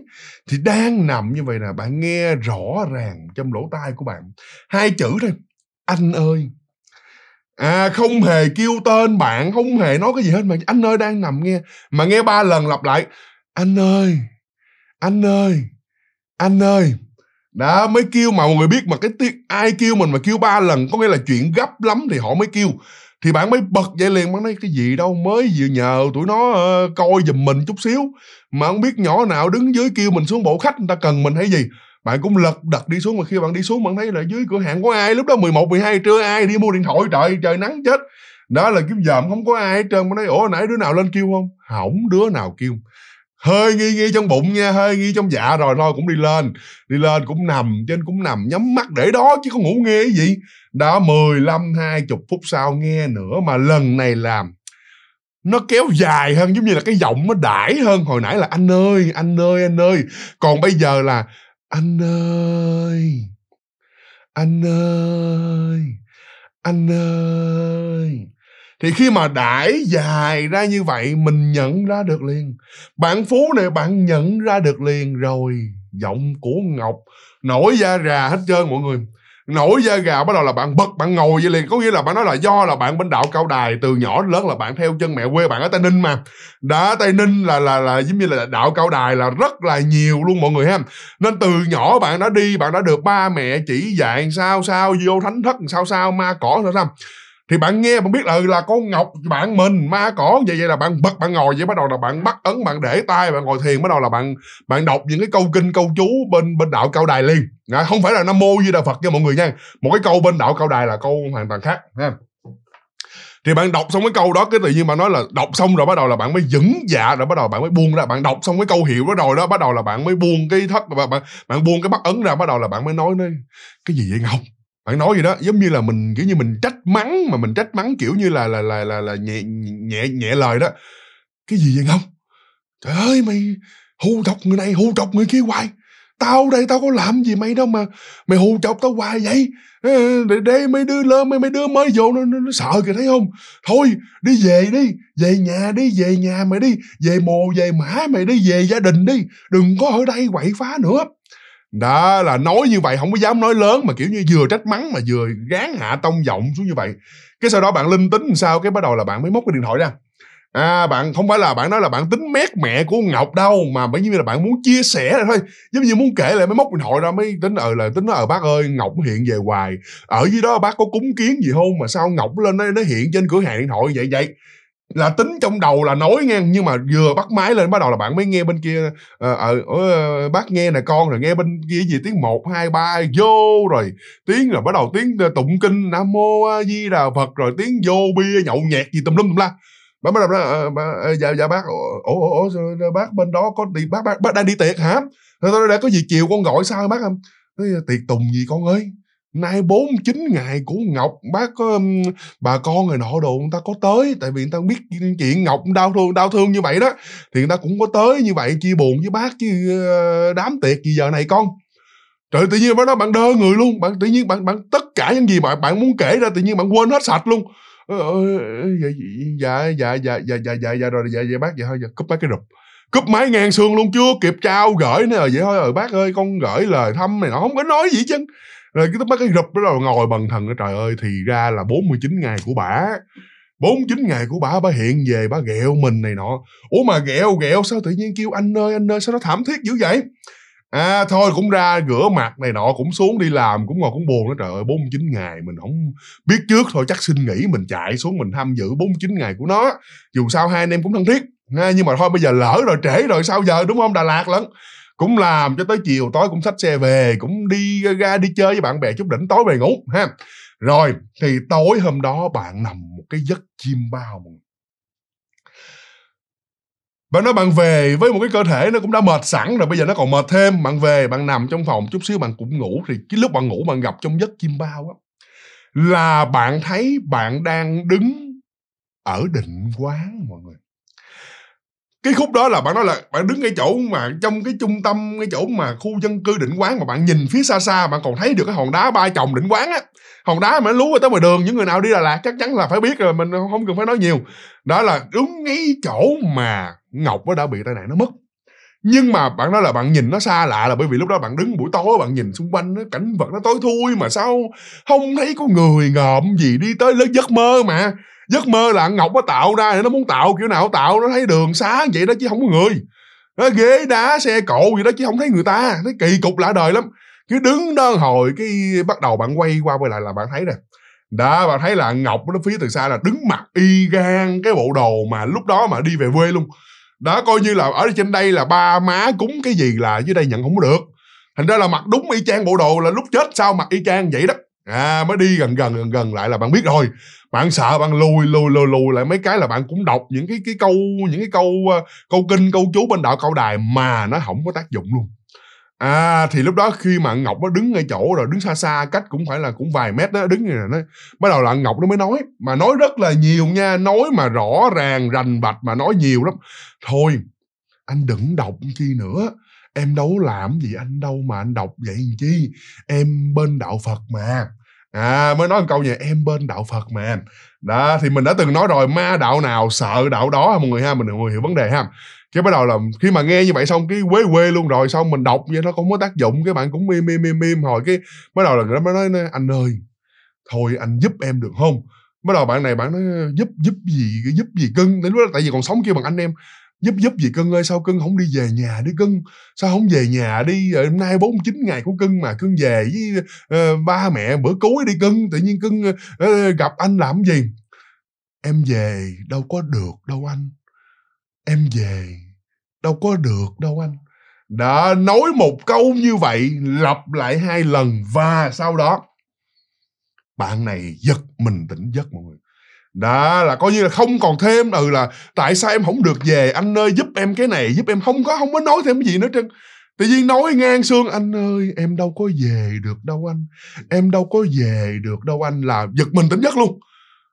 thì đang nằm như vậy là bạn nghe rõ ràng trong lỗ tai của bạn hai chữ thôi anh ơi à không hề kêu tên bạn không hề nói cái gì hết mà anh ơi đang nằm nghe mà nghe ba lần lặp lại anh ơi anh ơi anh ơi đó mới kêu mà mọi người biết mà cái tiếng ai kêu mình mà kêu ba lần có nghĩa là chuyện gấp lắm thì họ mới kêu thì bạn mới bật dậy liền bạn nói cái gì đâu mới vừa nhờ tụi nó uh, coi giùm mình chút xíu mà không biết nhỏ nào đứng dưới kêu mình xuống bộ khách người ta cần mình hay gì bạn cũng lật đật đi xuống mà khi bạn đi xuống bạn thấy là dưới cửa hàng có ai lúc đó 11, 12 trưa ai đi mua điện thoại trời trời nắng chết đó là kiếm giờ không có ai hết trơn mà nói ủa nãy đứa nào lên kêu không không đứa nào kêu hơi nghi nghi trong bụng nha hơi nghi trong dạ rồi thôi cũng đi lên đi lên cũng nằm trên cũng nằm nhắm mắt để đó chứ không ngủ nghe cái gì đã 15 20 phút sau nghe nữa mà lần này làm nó kéo dài hơn giống như là cái giọng nó đãi hơn hồi nãy là anh ơi anh ơi anh ơi còn bây giờ là anh ơi anh ơi anh ơi thì khi mà đãi dài ra như vậy mình nhận ra được liền bạn phú này bạn nhận ra được liền rồi giọng của ngọc nổi da gà hết trơn mọi người nổi da gà bắt đầu là bạn bật bạn ngồi vậy liền có nghĩa là bạn nói là do là bạn bên đạo cao đài từ nhỏ đến lớn là bạn theo chân mẹ quê bạn ở tây ninh mà đã tây ninh là là là giống như là đạo cao đài là rất là nhiều luôn mọi người ha nên từ nhỏ bạn đã đi bạn đã được ba mẹ chỉ dạy sao sao vô thánh thất sao sao ma cỏ sao sao thì bạn nghe bạn biết là là con ngọc bạn mình ma cỏ vậy vậy là bạn bật bạn ngồi vậy bắt đầu là bạn bắt ấn bạn để tay bạn ngồi thiền bắt đầu là bạn bạn đọc những cái câu kinh câu chú bên bên đạo cao đài liền à, không phải là nam mô như đà phật nha mọi người nha một cái câu bên đạo cao đài là câu hoàn toàn khác ha thì bạn đọc xong cái câu đó cái tự nhiên bạn nói là đọc xong rồi bắt đầu là bạn mới vững dạ rồi bắt đầu bạn mới buông ra bạn đọc xong cái câu hiệu đó rồi đó bắt đầu là bạn mới buông cái thất bạn bạn, bạn buông cái bắt ấn ra bắt đầu là bạn mới nói nói cái gì vậy ngọc bạn nói gì đó giống như là mình kiểu như mình trách mắng mà mình trách mắng kiểu như là là là là, là nhẹ nhẹ nhẹ lời đó cái gì vậy không trời ơi mày hù chọc người này hù chọc người kia hoài tao đây tao có làm gì mày đâu mà mày hù chọc tao hoài vậy ờ, để đây mấy đứa lên mấy mấy đứa mới vô nó, nó, nó sợ kìa thấy không thôi đi về đi về nhà đi về nhà mày đi về mồ về mã mày đi về gia đình đi đừng có ở đây quậy phá nữa đó là nói như vậy không có dám nói lớn mà kiểu như vừa trách mắng mà vừa gán hạ tông giọng xuống như vậy cái sau đó bạn linh tính làm sao cái bắt đầu là bạn mới móc cái điện thoại ra à bạn không phải là bạn nói là bạn tính mét mẹ của ngọc đâu mà bởi như là bạn muốn chia sẻ thôi giống như muốn kể lại mới móc điện thoại ra mới tính ờ là tính ờ bác ơi ngọc hiện về hoài ở dưới đó bác có cúng kiến gì không mà sao ngọc lên đây nó hiện trên cửa hàng điện thoại vậy vậy là tính trong đầu là nói nghe nhưng mà vừa bắt máy lên bắt đầu là bạn mới nghe bên kia ờ à, à, bác nghe nè con rồi nghe bên kia gì tiếng một hai ba vô rồi tiếng là bắt đầu tiếng ờ, tụng kinh nam mô a di đà phật rồi tiếng vô bia nhậu nhẹt gì tùm lum tùm la bác bắt đầu là à, dạ dạ bác ủa ủa bác bên đó có đi bác bác, bác đang đi tiệc hả rồi đã có gì chiều con gọi sao bác không tiệc tùng gì con ơi nay 49 ngày của Ngọc bác bà con người nọ đồ người ta có tới tại vì người ta biết chuyện Ngọc đau thương đau thương như vậy đó thì người ta cũng có tới như vậy chia buồn với bác chứ ờ, đám tiệc gì giờ này con trời tự nhiên bác đó bạn đơ người luôn bạn tự nhiên bạn bạn tất cả những gì mà bạn muốn kể ra tự nhiên bạn quên hết sạch luôn dạ dạ dạ dạ dạ dạ dạ rồi dạ dạ bác vậy thôi dạ cúp bác cái rụp cúp máy ngang xương luôn chưa kịp trao gửi nữa rồi vậy thôi rồi ờ, bác ơi con gửi lời thăm này nó không có nói gì chứ rồi cái bắt cái rụp đó rồi ngồi bần thần đó trời ơi thì ra là 49 ngày của bả 49 ngày của bả bả hiện về bả ghẹo mình này nọ ủa mà ghẹo ghẹo sao tự nhiên kêu anh ơi anh ơi sao nó thảm thiết dữ vậy À thôi cũng ra rửa mặt này nọ cũng xuống đi làm cũng ngồi cũng buồn đó trời ơi 49 ngày mình không biết trước thôi chắc xin nghỉ mình chạy xuống mình tham dự 49 ngày của nó. Dù sao hai anh em cũng thân thiết. nhưng mà thôi bây giờ lỡ rồi trễ rồi sao giờ đúng không Đà Lạt lận cũng làm cho tới chiều tối cũng xách xe về cũng đi ra đi chơi với bạn bè chút đỉnh tối về ngủ ha rồi thì tối hôm đó bạn nằm một cái giấc chim bao bạn nói bạn về với một cái cơ thể nó cũng đã mệt sẵn rồi bây giờ nó còn mệt thêm bạn về bạn nằm trong phòng chút xíu bạn cũng ngủ thì cái lúc bạn ngủ bạn gặp trong giấc chim bao á là bạn thấy bạn đang đứng ở định quán mọi người cái khúc đó là bạn nói là bạn đứng ngay chỗ mà trong cái trung tâm ngay chỗ mà khu dân cư định quán mà bạn nhìn phía xa xa bạn còn thấy được cái hòn đá ba chồng định quán á hòn đá mà lú tới ngoài đường những người nào đi đà lạt chắc chắn là phải biết rồi mình không cần phải nói nhiều đó là đúng ngay chỗ mà ngọc nó đã bị tai nạn nó mất nhưng mà bạn nói là bạn nhìn nó xa lạ là bởi vì lúc đó bạn đứng buổi tối bạn nhìn xung quanh nó cảnh vật nó tối thui mà sao không thấy có người ngợm gì đi tới lớp giấc mơ mà giấc mơ là ngọc nó tạo ra nó muốn tạo kiểu nào tạo nó thấy đường xá vậy đó chứ không có người nó ghế đá xe cộ gì đó chứ không thấy người ta nó kỳ cục lạ đời lắm cứ đứng đó hồi cái bắt đầu bạn quay qua quay lại là bạn thấy nè đó bạn thấy là ngọc nó phía từ xa là đứng mặt y gan cái bộ đồ mà lúc đó mà đi về quê luôn đó coi như là ở trên đây là ba má cúng cái gì là dưới đây nhận không được thành ra là mặc đúng y chang bộ đồ là lúc chết sao mặc y chang vậy đó à mới đi gần gần gần gần lại là bạn biết rồi bạn sợ bạn lùi lùi lùi lùi lại mấy cái là bạn cũng đọc những cái cái câu những cái câu ờ, câu kinh câu chú bên đạo câu đài mà nó không có tác dụng luôn à thì lúc đó khi mà ngọc nó đứng ngay chỗ rồi đứng xa xa cách cũng phải là cũng vài mét đó đứng như này nó bắt đầu là ngọc nó mới nói mà nói rất là nhiều nha nói mà rõ ràng rành bạch mà nói nhiều lắm thôi anh đừng đọc chi nữa em đâu làm gì anh đâu mà anh đọc vậy làm chi em bên đạo phật mà à mới nói một câu vậy em bên đạo phật mà đó thì mình đã từng nói rồi ma đạo nào sợ đạo đó mọi người ha mình mọi người hiểu vấn đề ha cái bắt đầu là khi mà nghe như vậy xong cái quế quê luôn rồi xong mình đọc vậy nó cũng có tác dụng cái bạn cũng im im im im hồi cái bắt đầu là người đó mới nói anh ơi thôi anh giúp em được không bắt đầu bạn này bạn nói giúp giúp gì giúp gì cưng đến lúc đó tại vì còn sống kia bằng anh em giúp giúp gì cưng ơi sao cưng không đi về nhà đi cưng sao không về nhà đi ờ, hôm nay 49 ngày của cưng mà cưng về với uh, ba mẹ bữa cuối đi cưng tự nhiên cưng uh, gặp anh làm gì em về đâu có được đâu anh em về đâu có được đâu anh đã nói một câu như vậy lặp lại hai lần và sau đó bạn này giật mình tỉnh giấc mọi người đó là coi như là không còn thêm ừ là tại sao em không được về anh ơi giúp em cái này giúp em không có không có nói thêm cái gì nữa trơn tự nhiên nói ngang xương anh ơi em đâu có về được đâu anh em đâu có về được đâu anh là giật mình tỉnh giấc luôn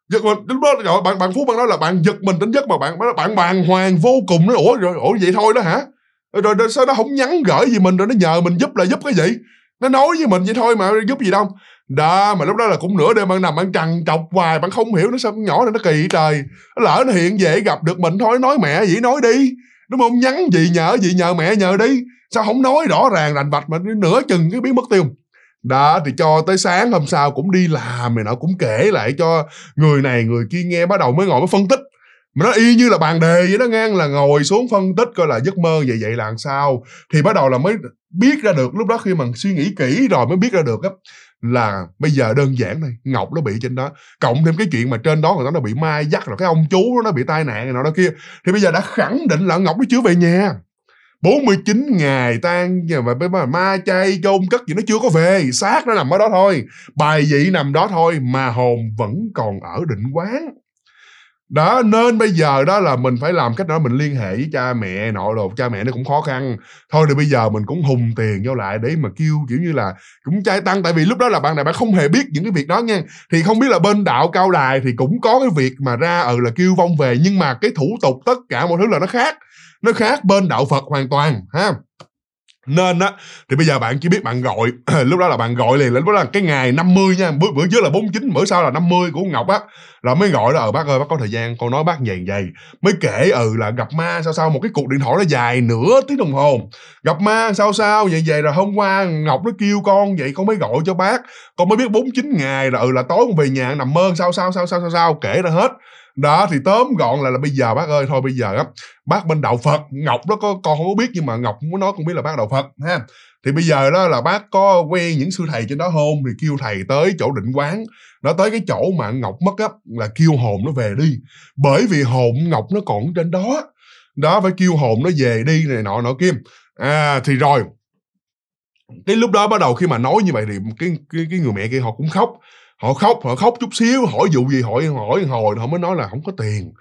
giật mình lúc đó rồi bạn bạn phú bạn nói là bạn giật mình tỉnh giấc mà bạn bạn bàng hoàng vô cùng nó ủa rồi ủa vậy thôi đó hả rồi, rồi sao nó không nhắn gửi gì mình rồi nó nhờ mình giúp là giúp cái gì nó nói với mình vậy thôi mà giúp gì đâu đó mà lúc đó là cũng nửa đêm bạn nằm bạn trằn trọc hoài bạn không hiểu nó sao nhỏ này nó kỳ trời nó lỡ nó hiện dễ gặp được mình thôi nói mẹ vậy nói đi đúng không nhắn gì nhờ gì nhờ mẹ nhờ đi sao không nói rõ ràng rành vạch mà nửa chừng cái biến mất tiêu đó thì cho tới sáng hôm sau cũng đi làm mày nọ cũng kể lại cho người này người kia nghe bắt đầu mới ngồi mới phân tích mà nó y như là bàn đề vậy đó ngang là ngồi xuống phân tích coi là giấc mơ vậy vậy là làm sao thì bắt đầu là mới biết ra được lúc đó khi mà suy nghĩ kỹ rồi mới biết ra được á là bây giờ đơn giản thôi ngọc nó bị trên đó cộng thêm cái chuyện mà trên đó người ta nó bị mai dắt rồi cái ông chú nó bị tai nạn này nọ đó kia thì bây giờ đã khẳng định là ngọc nó chưa về nhà 49 ngày tan và mà, mà ma chay chôn cất gì nó chưa có về xác nó nằm ở đó thôi bài vị nằm đó thôi mà hồn vẫn còn ở định quán đó nên bây giờ đó là mình phải làm cách đó mình liên hệ với cha mẹ nội đồ cha mẹ nó cũng khó khăn thôi thì bây giờ mình cũng hùng tiền vô lại để mà kêu kiểu như là cũng trai tăng tại vì lúc đó là bạn này bạn không hề biết những cái việc đó nha thì không biết là bên đạo cao đài thì cũng có cái việc mà ra ừ là kêu vong về nhưng mà cái thủ tục tất cả mọi thứ là nó khác nó khác bên đạo phật hoàn toàn ha nên á thì bây giờ bạn chỉ biết bạn gọi lúc đó là bạn gọi liền lúc đó là cái ngày 50 nha bữa bữa trước là 49 bữa sau là 50 của Ngọc á là mới gọi là ờ ừ, bác ơi bác có thời gian con nói bác vàng dày mới kể ừ là gặp ma sao sao một cái cuộc điện thoại nó dài nửa tiếng đồng hồ gặp ma sao sao vậy vậy rồi hôm qua Ngọc nó kêu con vậy con mới gọi cho bác con mới biết 49 ngày là ừ là tối con về nhà nằm mơ sao sao sao sao sao, sao kể ra hết đó thì tóm gọn là là bây giờ bác ơi thôi bây giờ á bác bên đạo phật ngọc đó có con không có biết nhưng mà ngọc muốn nói cũng biết là bác đạo phật ha thì bây giờ đó là bác có quen những sư thầy trên đó hôn thì kêu thầy tới chỗ định quán nó tới cái chỗ mà ngọc mất á là kêu hồn nó về đi bởi vì hồn ngọc nó còn trên đó đó phải kêu hồn nó về đi này nọ nọ kim à thì rồi cái lúc đó bắt đầu khi mà nói như vậy thì cái cái, cái người mẹ kia họ cũng khóc họ khóc họ khóc chút xíu hỏi vụ gì hỏi hỏi hồi họ mới nói là không có tiền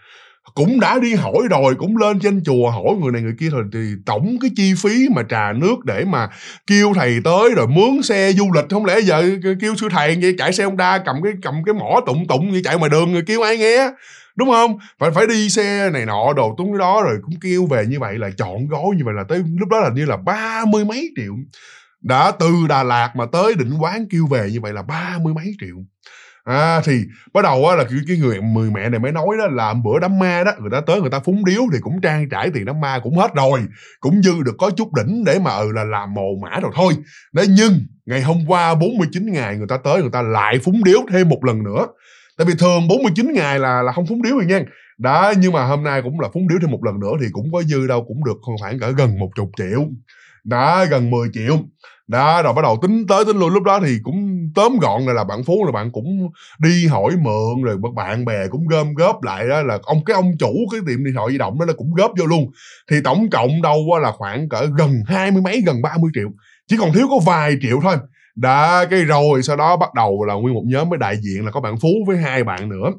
cũng đã đi hỏi rồi cũng lên trên chùa hỏi người này người kia rồi thì tổng cái chi phí mà trà nước để mà kêu thầy tới rồi mướn xe du lịch không lẽ giờ kêu sư thầy như chạy xe honda cầm cái cầm cái mỏ tụng tụng như chạy ngoài đường người kêu ai nghe đúng không phải phải đi xe này nọ đồ túng đó rồi cũng kêu về như vậy là chọn gói như vậy là tới lúc đó là như là ba mươi mấy triệu đã từ Đà Lạt mà tới định quán kêu về như vậy là ba mươi mấy triệu à, thì bắt đầu á, là cái, cái người mười mẹ này mới nói đó là bữa đám ma đó người ta tới người ta phúng điếu thì cũng trang trải tiền đám ma cũng hết rồi cũng dư được có chút đỉnh để mà ừ là làm mồ mã rồi thôi đấy nhưng ngày hôm qua 49 ngày người ta tới người ta lại phúng điếu thêm một lần nữa tại vì thường 49 ngày là là không phúng điếu rồi nha đó nhưng mà hôm nay cũng là phúng điếu thêm một lần nữa thì cũng có dư đâu cũng được khoảng cỡ gần một chục triệu đã gần 10 triệu đó rồi bắt đầu tính tới tính luôn lúc đó thì cũng tóm gọn là, là bạn phú là bạn cũng đi hỏi mượn rồi bạn bè cũng gom góp lại đó là ông cái ông chủ cái tiệm điện thoại di động đó là cũng góp vô luôn thì tổng cộng đâu là khoảng cỡ gần hai mươi mấy gần ba mươi triệu chỉ còn thiếu có vài triệu thôi đã cái rồi sau đó bắt đầu là nguyên một nhóm mới đại diện là có bạn phú với hai bạn nữa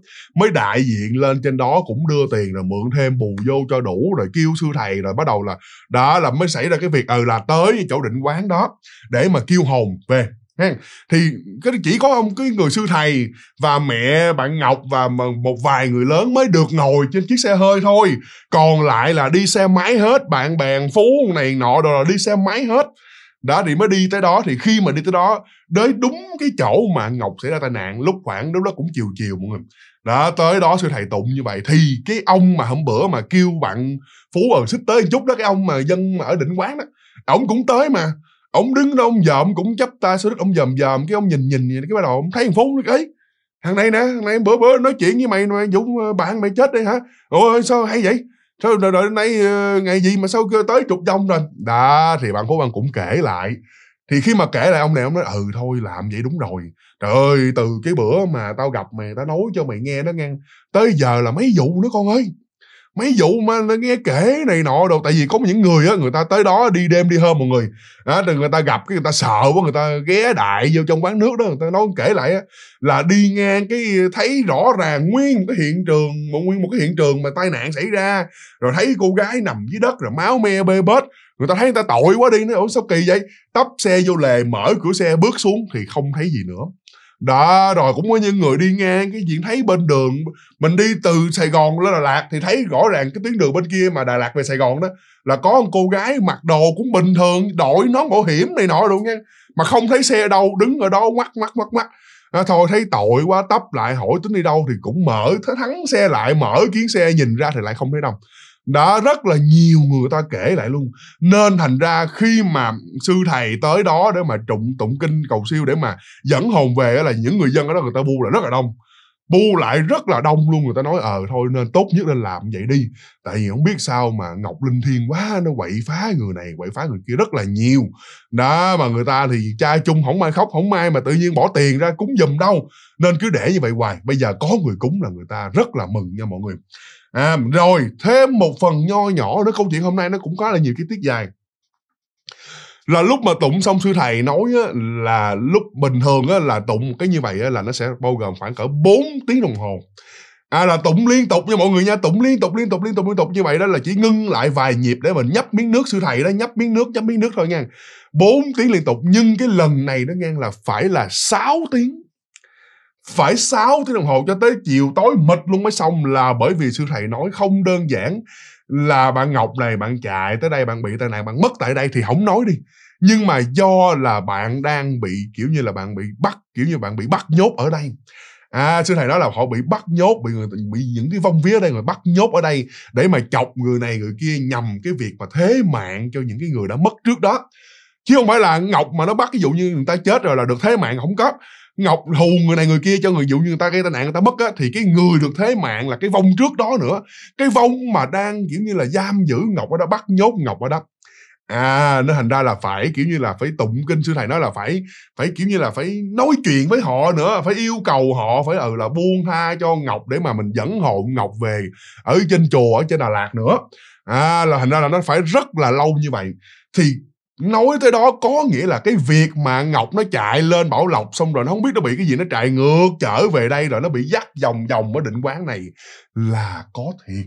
mới đại diện lên trên đó cũng đưa tiền rồi mượn thêm bù vô cho đủ rồi kêu sư thầy rồi bắt đầu là đã là mới xảy ra cái việc ừ là tới chỗ định quán đó để mà kêu hồn về thì cái chỉ có ông cái người sư thầy và mẹ bạn ngọc và một vài người lớn mới được ngồi trên chiếc xe hơi thôi còn lại là đi xe máy hết bạn bè phú này nọ rồi là đi xe máy hết đó thì mới đi tới đó thì khi mà đi tới đó tới đúng cái chỗ mà ngọc xảy ra tai nạn lúc khoảng lúc đó cũng chiều chiều mọi người đó tới đó sư thầy tụng như vậy thì cái ông mà hôm bữa mà kêu bạn phú ở ờ xích tới chút đó cái ông mà dân mà ở đỉnh quán đó ổng cũng tới mà ổng đứng đó ông dòm cũng chấp ta xuống đất ông dòm dòm cái ông nhìn nhìn cái bắt đầu ông thấy thằng phú ấy thằng này nè thằng này bữa bữa nói chuyện với mày mà dũng ờ, bạn mày chết đi hả ôi sao hay vậy Sao đợi, đợi nay ờ, ngày gì mà sao kêu tới chục vòng rồi Đó thì bạn cố bạn cũng kể lại Thì khi mà kể lại ông này ông nói Ừ thôi làm vậy đúng rồi Trời ơi từ cái bữa mà tao gặp mày Tao nói cho mày nghe đó ngang Tới giờ là mấy vụ nữa con ơi mấy vụ mà nghe kể này nọ đâu tại vì có những người á người ta tới đó đi đêm đi hơn một người á người ta gặp cái người ta sợ quá người ta ghé đại vô trong quán nước đó người ta nói kể lại á là đi ngang cái thấy rõ ràng nguyên một cái hiện trường một nguyên một cái hiện trường mà tai nạn xảy ra rồi thấy cô gái nằm dưới đất rồi máu me bê bết người ta thấy người ta tội quá đi nó sao kỳ vậy tấp xe vô lề mở cửa xe bước xuống thì không thấy gì nữa đó rồi cũng có những người đi ngang cái chuyện thấy bên đường mình đi từ sài gòn lên đà lạt thì thấy rõ ràng cái tuyến đường bên kia mà đà lạt về sài gòn đó là có một cô gái mặc đồ cũng bình thường đội nón bảo hiểm này nọ luôn nha mà không thấy xe đâu đứng ở đó ngoắt ngoắt ngoắt ngoắt à, thôi thấy tội quá tấp lại hỏi tính đi đâu thì cũng mở thắng xe lại mở kiến xe nhìn ra thì lại không thấy đâu đã rất là nhiều người ta kể lại luôn nên thành ra khi mà sư thầy tới đó để mà trụng tụng kinh cầu siêu để mà dẫn hồn về là những người dân ở đó người ta bu là rất là đông bu lại rất là đông luôn người ta nói ờ thôi nên tốt nhất nên làm vậy đi tại vì không biết sao mà ngọc linh thiên quá nó quậy phá người này quậy phá người kia rất là nhiều đó mà người ta thì cha chung không ai khóc không ai mà tự nhiên bỏ tiền ra cúng giùm đâu nên cứ để như vậy hoài bây giờ có người cúng là người ta rất là mừng nha mọi người à, rồi thêm một phần nho nhỏ nữa câu chuyện hôm nay nó cũng khá là nhiều cái tiết dài là lúc mà tụng xong sư thầy nói á, là lúc bình thường á, là tụng cái như vậy á, là nó sẽ bao gồm khoảng cỡ 4 tiếng đồng hồ à là tụng liên tục nha mọi người nha tụng liên tục liên tục liên tục liên tục như vậy đó là chỉ ngưng lại vài nhịp để mình nhấp miếng nước sư thầy đó nhấp miếng nước nhấp miếng nước thôi nha 4 tiếng liên tục nhưng cái lần này nó ngang là phải là 6 tiếng phải sáu tiếng đồng hồ cho tới chiều tối mệt luôn mới xong là bởi vì sư thầy nói không đơn giản là bạn Ngọc này bạn chạy tới đây bạn bị tai nạn bạn mất tại đây thì không nói đi nhưng mà do là bạn đang bị kiểu như là bạn bị bắt kiểu như bạn bị bắt nhốt ở đây à sư thầy nói là họ bị bắt nhốt bị người bị những cái vong vía ở đây người bắt nhốt ở đây để mà chọc người này người kia nhằm cái việc mà thế mạng cho những cái người đã mất trước đó chứ không phải là ngọc mà nó bắt ví dụ như người ta chết rồi là được thế mạng không có ngọc hù người này người kia cho người dụ như người ta gây tai nạn người ta mất á thì cái người được thế mạng là cái vong trước đó nữa cái vong mà đang kiểu như là giam giữ ngọc ở đó bắt nhốt ngọc ở đó à nó thành ra là phải kiểu như là phải tụng kinh sư thầy nói là phải phải kiểu như là phải nói chuyện với họ nữa phải yêu cầu họ phải ừ là buông tha cho ngọc để mà mình dẫn hộ ngọc về ở trên chùa ở trên đà lạt nữa à là thành ra là nó phải rất là lâu như vậy thì nói tới đó có nghĩa là cái việc mà ngọc nó chạy lên bảo lộc xong rồi nó không biết nó bị cái gì nó chạy ngược trở về đây rồi nó bị dắt vòng vòng ở định quán này là có thiệt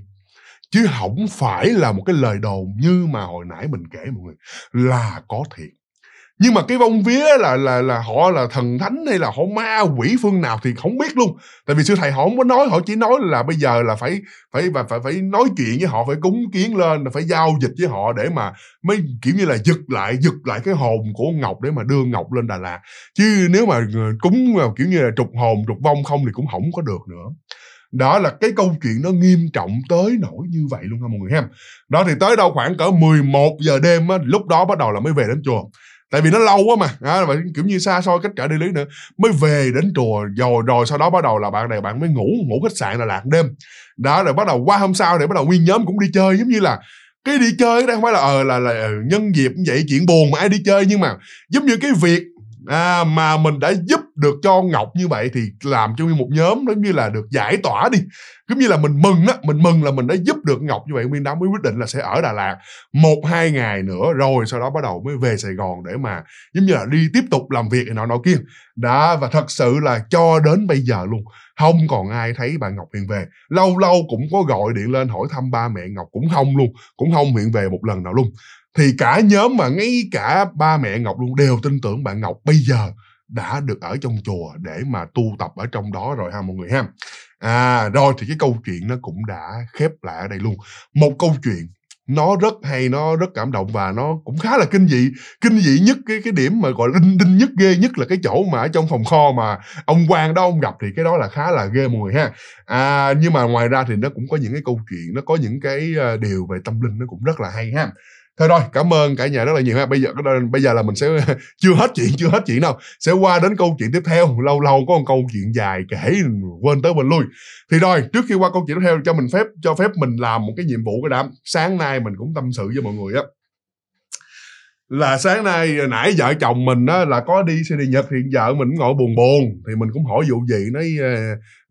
chứ không phải là một cái lời đồn như mà hồi nãy mình kể mọi người là có thiệt nhưng mà cái vong vía là là là họ là thần thánh hay là họ ma quỷ phương nào thì không biết luôn tại vì sư thầy họ không có nói họ chỉ nói là bây giờ là phải phải và phải phải nói chuyện với họ phải cúng kiến lên phải giao dịch với họ để mà mới kiểu như là giật lại giật lại cái hồn của ngọc để mà đưa ngọc lên đà lạt chứ nếu mà ờ, cúng kiểu như là trục hồn trục vong không thì cũng không có được nữa đó là cái câu chuyện nó nghiêm trọng tới nỗi như vậy luôn ha mọi người ha đó thì tới đâu khoảng cỡ 11 giờ đêm á, lúc đó bắt đầu là mới về đến chùa tại vì nó lâu quá mà à, và kiểu như xa xôi cách cả đi lý nữa mới về đến chùa rồi rồi sau đó bắt đầu là bạn này bạn mới ngủ ngủ khách sạn là lạc đêm đó rồi bắt đầu qua hôm sau để bắt đầu nguyên nhóm cũng đi chơi giống như là cái đi chơi đây không phải là ờ là, là là ờ, nhân dịp vậy chuyện buồn mà ai đi chơi nhưng mà giống như cái việc à, mà mình đã giúp được cho ngọc như vậy thì làm cho nguyên một nhóm nó như là được giải tỏa đi giống như là mình mừng á mình mừng là mình đã giúp được ngọc như vậy nguyên đám mới quyết định là sẽ ở đà lạt một hai ngày nữa rồi sau đó bắt đầu mới về sài gòn để mà giống như là đi tiếp tục làm việc thì nọ nọ kia đã và thật sự là cho đến bây giờ luôn không còn ai thấy bà Ngọc hiện về lâu lâu cũng có gọi điện lên hỏi thăm ba mẹ Ngọc cũng không luôn cũng không hiện về một lần nào luôn thì cả nhóm và ngay cả ba mẹ ngọc luôn đều tin tưởng bạn ngọc bây giờ đã được ở trong chùa để mà tu tập ở trong đó rồi ha mọi người ha à rồi thì cái câu chuyện nó cũng đã khép lại ở đây luôn một câu chuyện nó rất hay nó rất cảm động và nó cũng khá là kinh dị kinh dị nhất cái cái điểm mà gọi là đinh đinh nhất ghê nhất là cái chỗ mà ở trong phòng kho mà ông quan đó ông gặp thì cái đó là khá là ghê mọi người ha à, nhưng mà ngoài ra thì nó cũng có những cái câu chuyện nó có những cái ờ, điều về tâm linh nó cũng rất là hay ha thôi rồi cảm ơn cả nhà rất là nhiều ha bây giờ bây giờ là mình sẽ chưa hết chuyện chưa hết chuyện đâu sẽ qua đến câu chuyện tiếp theo lâu lâu có một câu chuyện dài kể quên tới quên lui thì rồi trước khi qua câu chuyện tiếp theo cho mình phép cho phép mình làm một cái nhiệm vụ cái đảm sáng nay mình cũng tâm sự với mọi người á là sáng nay nãy vợ chồng mình á là có đi xe đi nhật hiện vợ mình ngồi buồn buồn thì mình cũng hỏi vụ gì nói, ờ,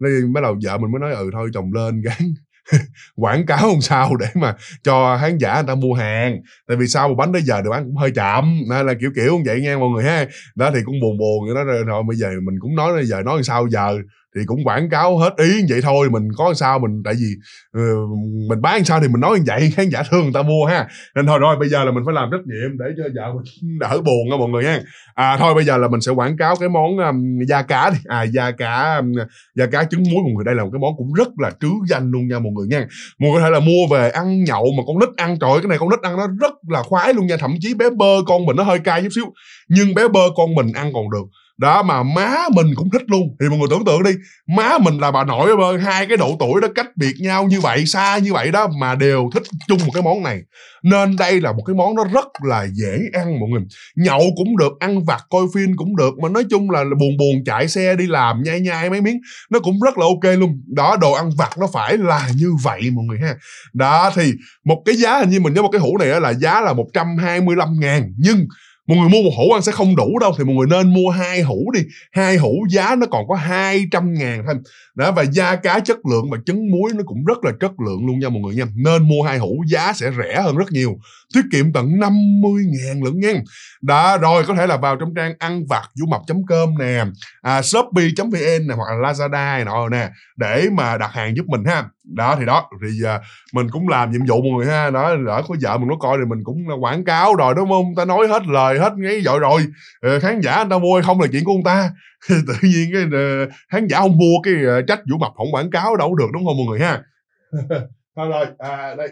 nói bắt đầu vợ mình mới nói ừ thôi chồng lên gán quảng cáo làm sao để mà cho khán giả người ta mua hàng tại vì sao mà bánh tới giờ được bán cũng hơi chậm nên là kiểu kiểu như vậy nha mọi người ha đó thì cũng buồn buồn cái đó rồi, Thôi bây giờ mình cũng nói bây giờ nói làm sao giờ thì cũng quảng cáo hết ý vậy thôi mình có sao mình tại vì uh, mình bán sao thì mình nói như vậy khán giả thương người ta mua ha nên thôi rồi bây giờ là mình phải làm trách nhiệm để cho vợ mình đỡ buồn nha mọi người nha à thôi bây giờ là mình sẽ quảng cáo cái món um, da cá đi à da cá um, da cá trứng muối mọi người đây là một cái món cũng rất là trứ danh luôn nha mọi người nha mọi người có thể là mua về ăn nhậu mà con nít ăn trời cái này con nít ăn nó rất là khoái luôn nha thậm chí bé bơ con mình nó hơi cay chút xíu nhưng bé bơ con mình ăn còn được đó mà má mình cũng thích luôn thì mọi người tưởng tượng đi má mình là bà nội bơ hai cái độ tuổi đó cách biệt nhau như vậy xa như vậy đó mà đều thích chung một cái món này nên đây là một cái món nó rất là dễ ăn mọi người nhậu cũng được ăn vặt coi phim cũng được mà nói chung là, buồn buồn chạy xe đi làm nhai nhai mấy miếng nó cũng rất là ok luôn đó đồ ăn vặt nó phải là như vậy mọi người ha đó thì một cái giá hình như mình nhớ một cái hũ này là giá là 125 ngàn nhưng mọi người mua một hũ ăn sẽ không đủ đâu thì mọi người nên mua hai hũ đi hai hũ giá nó còn có 200 ngàn thôi đó và da cá chất lượng và trứng muối nó cũng rất là chất lượng luôn nha mọi người nha nên mua hai hũ giá sẽ rẻ hơn rất nhiều tiết kiệm tận 50 ngàn lận nha đã rồi có thể là vào trong trang ăn vặt du mập.com nè à, shopee.vn nè hoặc là lazada này nọ nè để mà đặt hàng giúp mình ha đó thì đó thì à, mình cũng làm nhiệm vụ mọi người ha đó đỡ có vợ mình nó coi thì mình cũng quảng cáo rồi đúng không ta nói hết lời hết ngấy dội rồi à, khán giả anh ta mua hay không là chuyện của người ta tự nhiên cái ờ, khán giả không mua cái ờ, trách vũ mập không quảng cáo đâu được đúng không mọi người ha thôi rồi à, đây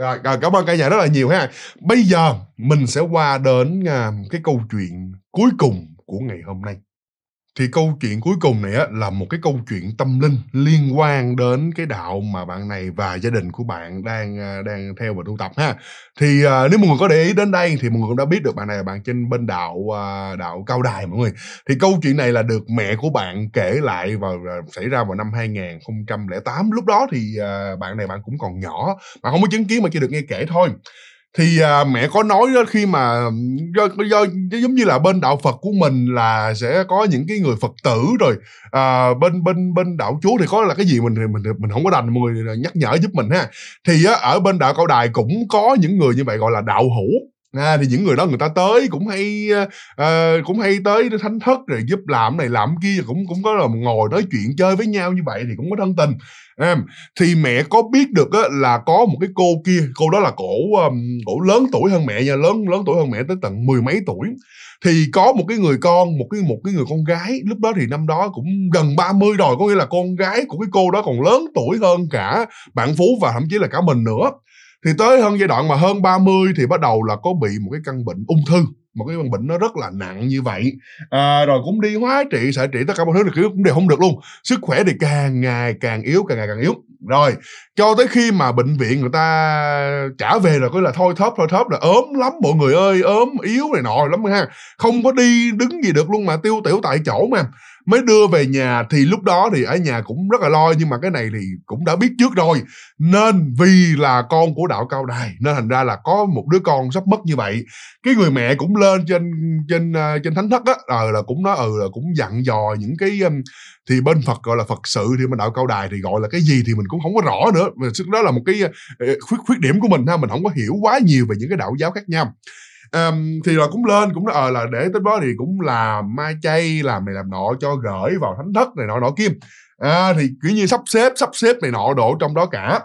rồi, rồi cảm ơn cả nhà rất là nhiều ha bây giờ mình sẽ qua đến à, cái câu chuyện cuối cùng của ngày hôm nay thì câu chuyện cuối cùng này á, là một cái câu chuyện tâm linh liên quan đến cái đạo mà bạn này và gia đình của bạn đang à, đang theo và tu tập ha thì à, nếu mọi người có để ý đến đây thì mọi người cũng đã biết được bạn này là bạn trên bên đạo à, đạo cao đài mọi người thì câu chuyện này là được mẹ của bạn kể lại và à, xảy ra vào năm 2008 lúc đó thì à, bạn này bạn cũng còn nhỏ bạn không có chứng kiến mà chỉ được nghe kể thôi thì à, mẹ có nói đó khi mà do, do giống như là bên đạo Phật của mình là sẽ có những cái người Phật tử rồi à, bên bên bên đạo Chúa thì có là cái gì mình mình mình không có đành mọi người nhắc nhở giúp mình ha thì á, ở bên đạo Cao Đài cũng có những người như vậy gọi là đạo hữu à, thì những người đó người ta tới cũng hay uh, cũng hay tới thánh thất rồi giúp làm này làm kia cũng cũng có là ngồi nói chuyện chơi với nhau như vậy thì cũng có thân tình em thì mẹ có biết được á, là có một cái cô kia cô đó là cổ um, cổ lớn tuổi hơn mẹ nha lớn lớn tuổi hơn mẹ tới tận mười mấy tuổi thì có một cái người con một cái một cái người con gái lúc đó thì năm đó cũng gần 30 rồi có nghĩa là con gái của cái cô đó còn lớn tuổi hơn cả bạn phú và thậm chí là cả mình nữa thì tới hơn giai đoạn mà hơn 30 thì bắt đầu là có bị một cái căn bệnh ung thư một cái căn bệnh nó rất là nặng như vậy à, rồi cũng đi hóa trị xạ trị tất cả mọi thứ thì cũng đều không được luôn sức khỏe thì càng ngày càng yếu càng ngày càng yếu rồi cho tới khi mà bệnh viện người ta trả về là coi là thôi thóp thôi thóp là ốm lắm mọi người ơi ốm yếu này nọ lắm ha không có đi đứng gì được luôn mà tiêu tiểu tại chỗ mà mới đưa về nhà thì lúc đó thì ở nhà cũng rất là lo nhưng mà cái này thì cũng đã biết trước rồi nên vì là con của đạo cao đài nên thành ra là có một đứa con sắp mất như vậy cái người mẹ cũng lên trên trên à, trên thánh thất á ờ là cũng nói ừ là cũng dặn dò những cái thì bên phật gọi là phật sự thì bên đạo cao đài thì gọi là cái gì thì mình cũng không có rõ nữa đó là một cái ờ, khuyết khuyết điểm của mình ha mình không có hiểu quá nhiều về những cái đạo giáo khác nhau um, thì là cũng lên cũng ờ là để tới đó thì cũng làm mai chay làm này làm nọ cho gửi vào thánh thất này nọ nọ kim à, thì kiểu như sắp xếp sắp xếp này nọ đổ trong đó cả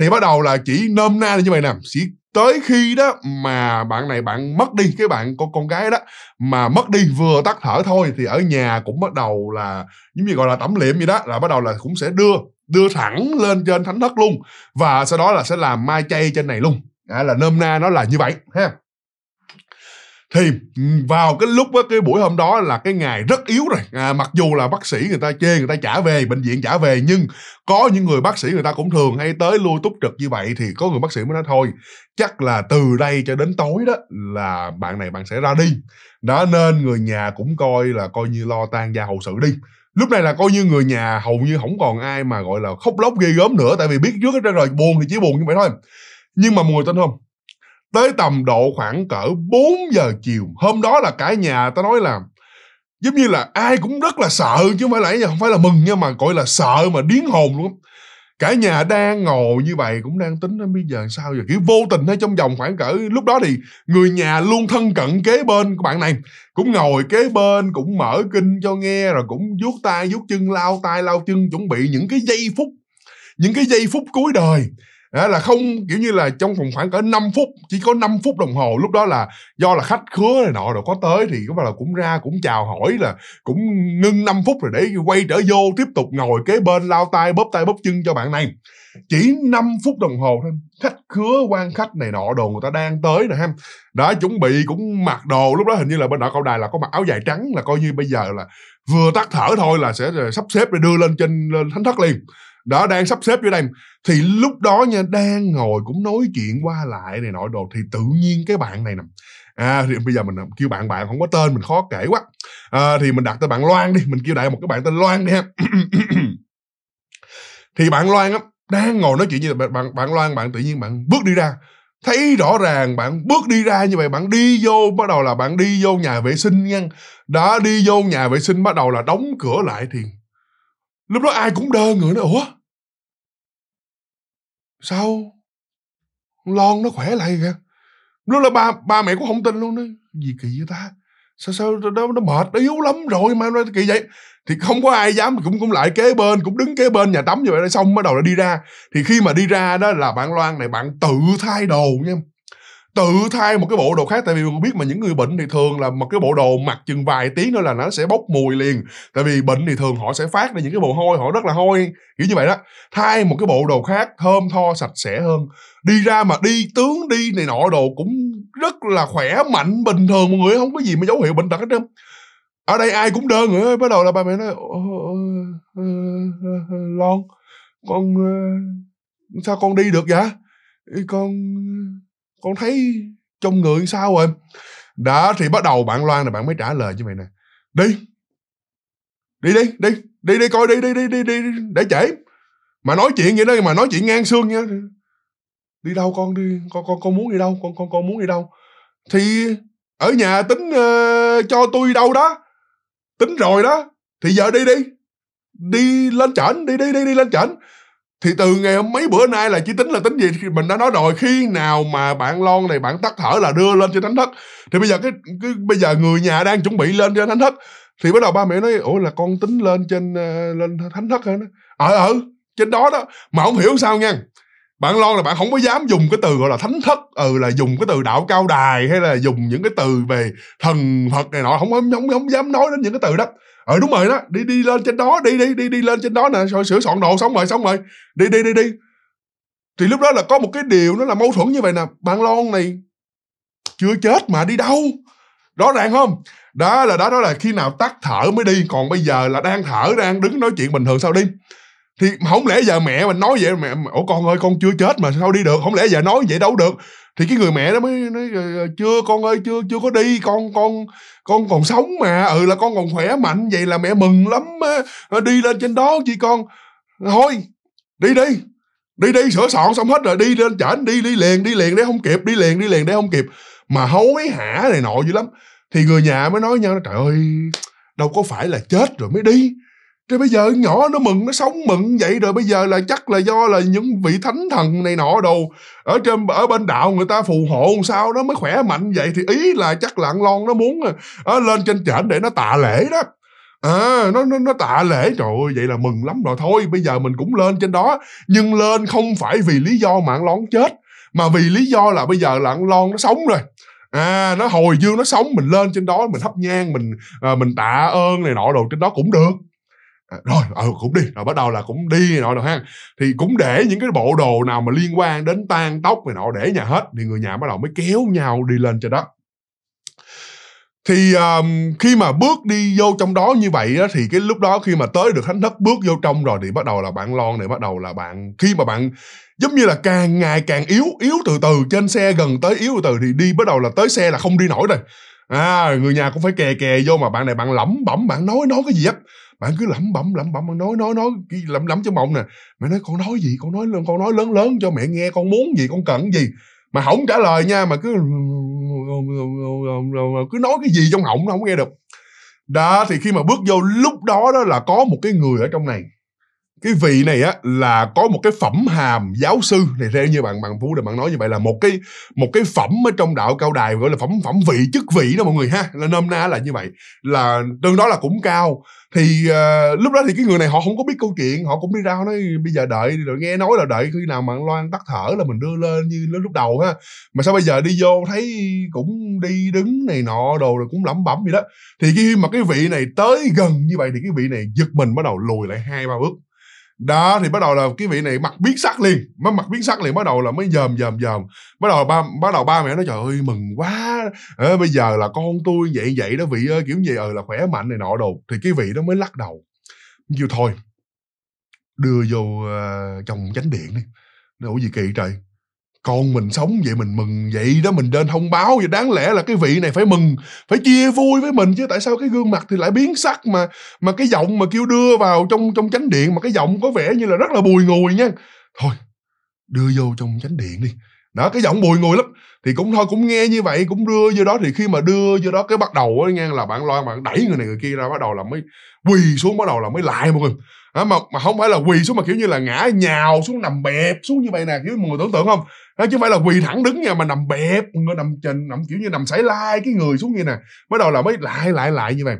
thì bắt đầu là chỉ nôm na như vậy nè chỉ tới khi đó mà bạn này bạn mất đi cái bạn con con gái đó mà mất đi vừa tắt thở thôi thì ở nhà cũng bắt đầu là giống như gọi là tẩm liệm gì đó là bắt đầu là cũng sẽ đưa đưa thẳng lên trên thánh thất luôn và sau đó là sẽ làm mai chay trên này luôn à, là nôm na nó là như vậy ha thì vào cái lúc đó, cái buổi hôm đó là cái ngày rất yếu rồi à, mặc dù là bác sĩ người ta chê người ta trả về bệnh viện trả về nhưng có những người bác sĩ người ta cũng thường hay tới lui túc trực như vậy thì có người bác sĩ mới nói thôi chắc là từ đây cho đến tối đó là bạn này bạn sẽ ra đi đó nên người nhà cũng coi là coi như lo tan gia hậu sự đi lúc này là coi như người nhà hầu như không còn ai mà gọi là khóc lóc ghê gớm nữa tại vì biết trước hết ra rồi buồn thì chỉ buồn như vậy thôi nhưng mà mọi người tin không tới tầm độ khoảng cỡ 4 giờ chiều hôm đó là cả nhà ta nói là giống như là ai cũng rất là sợ chứ không phải là không phải là mừng nha mà gọi là sợ mà điến hồn luôn cả nhà đang ngồi như vậy cũng đang tính bây giờ sao giờ kiểu vô tình hay trong vòng khoảng cỡ lúc đó thì người nhà luôn thân cận kế bên của bạn này cũng ngồi kế bên cũng mở kinh cho nghe rồi cũng vuốt tay vuốt chân lao tay lao chân chuẩn bị những cái giây phút những cái giây phút cuối đời đó là không kiểu như là trong vòng khoảng cỡ 5 phút chỉ có 5 phút đồng hồ lúc đó là do là khách khứa này nọ rồi có tới thì có là cũng ra cũng chào hỏi là cũng ngưng 5 phút rồi để quay trở vô tiếp tục ngồi kế bên lao tay bóp tay bóp chân cho bạn này chỉ 5 phút đồng hồ thôi khách khứa quan khách này nọ đồ người ta đang tới nè ha đã chuẩn bị cũng mặc đồ lúc đó hình như là bên đó cao đài là có mặc áo dài trắng là coi như bây giờ là vừa tắt thở thôi là sẽ sắp xếp để đưa lên trên lên thánh thất liền đó đang sắp xếp vô đây thì lúc đó nha đang ngồi cũng nói chuyện qua lại này nọ đồ thì tự nhiên cái bạn này nè à thì bây giờ mình à, kêu bạn bạn không có tên mình khó kể quá à, thì mình đặt tên bạn Loan đi mình kêu đại một cái bạn tên Loan đi ha thì bạn Loan á đang ngồi nói chuyện như bạn bạn bạn Loan bạn tự nhiên bạn bước đi ra thấy rõ ràng bạn bước đi ra như vậy bạn đi vô bắt đầu là bạn đi vô nhà vệ sinh nha đã đi vô nhà vệ sinh bắt đầu là đóng cửa lại thì lúc đó ai cũng đơ người nữa ủa sao lon nó khỏe lại kìa lúc là ba ba mẹ cũng không tin luôn đó gì kỳ vậy ta sao sao nó nó mệt nó yếu lắm rồi mà nó kỳ vậy thì không có ai dám cũng cũng lại kế bên cũng đứng kế bên nhà tắm như vậy xong bắt đầu nó đi ra thì khi mà đi ra đó là bạn Loan này bạn tự thay đồ nha tự thay một cái bộ đồ khác tại vì biết mà những người bệnh thì thường là một cái bộ đồ mặc chừng vài tiếng thôi là nó sẽ bốc mùi liền tại vì bệnh thì thường họ sẽ phát ra những cái bộ hôi họ rất là hôi kiểu như vậy đó thay một cái bộ đồ khác thơm tho sạch sẽ hơn đi ra mà đi tướng đi này nọ đồ cũng rất là khỏe mạnh bình thường mọi người không có gì mà dấu hiệu bệnh tật hết trơn ở đây ai cũng đơn rồi bắt đầu là ba mẹ nói lon con sao con đi được vậy con con thấy trong người sao rồi đã thì bắt đầu bạn loan là bạn mới trả lời như vậy nè đi đi đi đi đi đi coi đi đi đi đi đi để trễ mà nói chuyện vậy đó mà nói chuyện ngang xương nha đi đâu con đi con con con muốn đi đâu con con con muốn đi đâu thì ở nhà tính uh, cho tôi đâu đó tính rồi đó thì giờ đi đi đi lên trển đi đi đi đi lên trển thì từ ngày hôm mấy bữa nay là chỉ tính là tính gì thì mình đã nói rồi khi nào mà bạn lon này bạn tắt thở là đưa lên trên thánh thất thì bây giờ cái, cái bây giờ người nhà đang chuẩn bị lên trên thánh thất thì bắt đầu ba mẹ nói ủa là con tính lên trên ờ, lên thánh thất hả ờ ờ trên đó đó mà không hiểu sao nha bạn lon là bạn không có dám dùng cái từ gọi là thánh thất ừ là dùng cái từ đạo cao đài hay là dùng những cái từ về thần phật này nọ không không không, không dám nói đến những cái từ đó ờ đúng rồi đó đi đi lên trên đó đi đi đi đi lên trên đó nè rồi sửa soạn đồ xong rồi xong rồi đi đi đi đi thì lúc đó là có một cái điều nó là mâu thuẫn như vậy nè bạn lon này chưa chết mà đi đâu rõ ràng không đó là đó đó là khi nào tắt thở mới đi còn bây giờ là đang thở đang đứng nói chuyện bình thường sao đi thì không lẽ giờ mẹ mình nói vậy mẹ ủa con ơi con chưa chết mà sao đi được không lẽ giờ nói vậy đâu được thì cái người mẹ đó mới nói ờ, ờ, chưa con ơi chưa chưa có đi con con con còn sống mà ừ là con còn khỏe mạnh vậy là mẹ mừng lắm á ờ, đi lên trên đó chị con thôi đi đi đi đi sửa soạn xong hết rồi đi lên chảnh đi đi liền đi liền để không kịp đi liền đi liền để không kịp mà hối hả này nọ dữ lắm thì người nhà mới nói nhau trời ơi đâu có phải là chết rồi mới đi rồi bây giờ nhỏ nó mừng nó sống mừng vậy rồi bây giờ là chắc là do là những vị thánh thần này nọ đồ ở trên ở bên đạo người ta phù hộ sao nó mới khỏe mạnh vậy thì ý là chắc là ăn lon nó muốn à, lên trên trển để nó tạ lễ đó à nó nó nó tạ lễ trời ơi vậy là mừng lắm rồi thôi bây giờ mình cũng lên trên đó nhưng lên không phải vì lý do mạng lon chết mà vì lý do là bây giờ là ăn lon nó sống rồi à nó hồi dương nó sống mình lên trên đó mình thắp nhang mình à, mình tạ ơn này nọ đồ trên đó cũng được à, rồi ừ, cũng đi rồi bắt đầu là cũng đi nọ rồi ha thì cũng để những cái bộ đồ nào mà liên quan đến tan tóc này nọ để nhà hết thì người nhà bắt đầu mới kéo nhau đi lên cho đó thì um, khi mà bước đi vô trong đó như vậy đó, thì cái lúc đó khi mà tới được thánh thất bước vô trong rồi thì bắt đầu là bạn lon này bắt đầu là bạn khi mà bạn giống như là càng ngày càng yếu yếu từ từ trên xe gần tới yếu từ từ thì đi bắt đầu là tới xe là không đi nổi rồi à người nhà cũng phải kè kè vô mà bạn này bạn lẩm bẩm bạn nói nói cái gì á bạn cứ lẩm bẩm lẩm bẩm bạn nói nói nói lẩm lẩm cho mộng nè mẹ nói con nói gì con nói lớn con nói lớn lớn cho mẹ nghe con muốn gì con cần gì mà không trả lời nha mà cứ cứ nói cái gì trong họng nó không nghe được đó thì khi mà bước vô lúc đó đó là có một cái người ở trong này cái vị này á là có một cái phẩm hàm giáo sư này theo như bạn bạn phú là bạn nói như vậy là một cái một cái phẩm ở trong đạo cao đài gọi là phẩm phẩm vị chức vị đó mọi người ha là nôm na là như vậy là tương đó là cũng cao thì uh, lúc đó thì cái người này họ không có biết câu chuyện họ cũng đi ra nói bây giờ đợi rồi nghe nói là đợi khi nào mà loan tắt thở là mình đưa lên như lúc đầu ha mà sao bây giờ đi vô thấy cũng đi đứng này nọ đồ rồi cũng lẩm bẩm gì đó thì khi mà cái vị này tới gần như vậy thì cái vị này giật mình bắt đầu lùi lại hai ba bước đó thì bắt đầu là cái vị này mặt biến sắc liền mới mặt biến sắc liền bắt đầu là mới dòm dòm dòm bắt đầu ba bắt đầu ba mẹ nói trời ơi mừng quá à, bây giờ là con tôi vậy vậy đó vị ơi kiểu gì ờ là khỏe mạnh này nọ đồ thì cái vị đó mới lắc đầu kêu thôi đưa vô uh, trong chánh điện đi nó gì kỳ trời con mình sống vậy mình mừng vậy đó mình nên thông báo vậy đáng lẽ là cái vị này phải mừng phải chia vui với mình chứ tại sao cái gương mặt thì lại biến sắc mà mà cái giọng mà kêu đưa vào trong trong chánh điện mà cái giọng có vẻ như là rất là bùi ngùi nha thôi đưa vô trong chánh điện đi đó cái giọng bùi ngùi lắm thì cũng thôi cũng nghe như vậy cũng đưa vô đó thì khi mà đưa vô đó cái bắt đầu á nghe là bạn loan bạn đẩy người này người kia ra bắt đầu là mới quỳ xuống bắt đầu là mới lại một người đó, mà mà không phải là quỳ xuống mà kiểu như là ngã nhào xuống nằm bẹp xuống như vậy nè kiểu mọi người tưởng tượng không đó chứ phải là quỳ thẳng đứng nha mà nằm bẹp người nằm trên nằm kiểu như nằm sải lai cái người xuống như nè mới đầu là mới lại lại lại như vậy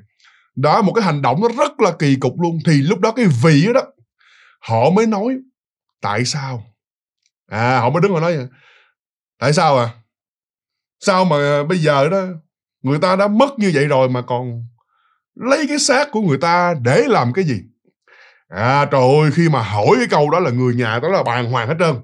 đó một cái hành động nó rất là kỳ cục luôn thì lúc đó cái vị đó họ mới nói tại sao à họ mới đứng mà nói vậy. tại sao à sao mà bây giờ đó người ta đã mất như vậy rồi mà còn lấy cái xác của người ta để làm cái gì à trời ơi khi mà hỏi cái câu đó là người nhà đó là bàn hoàng hết trơn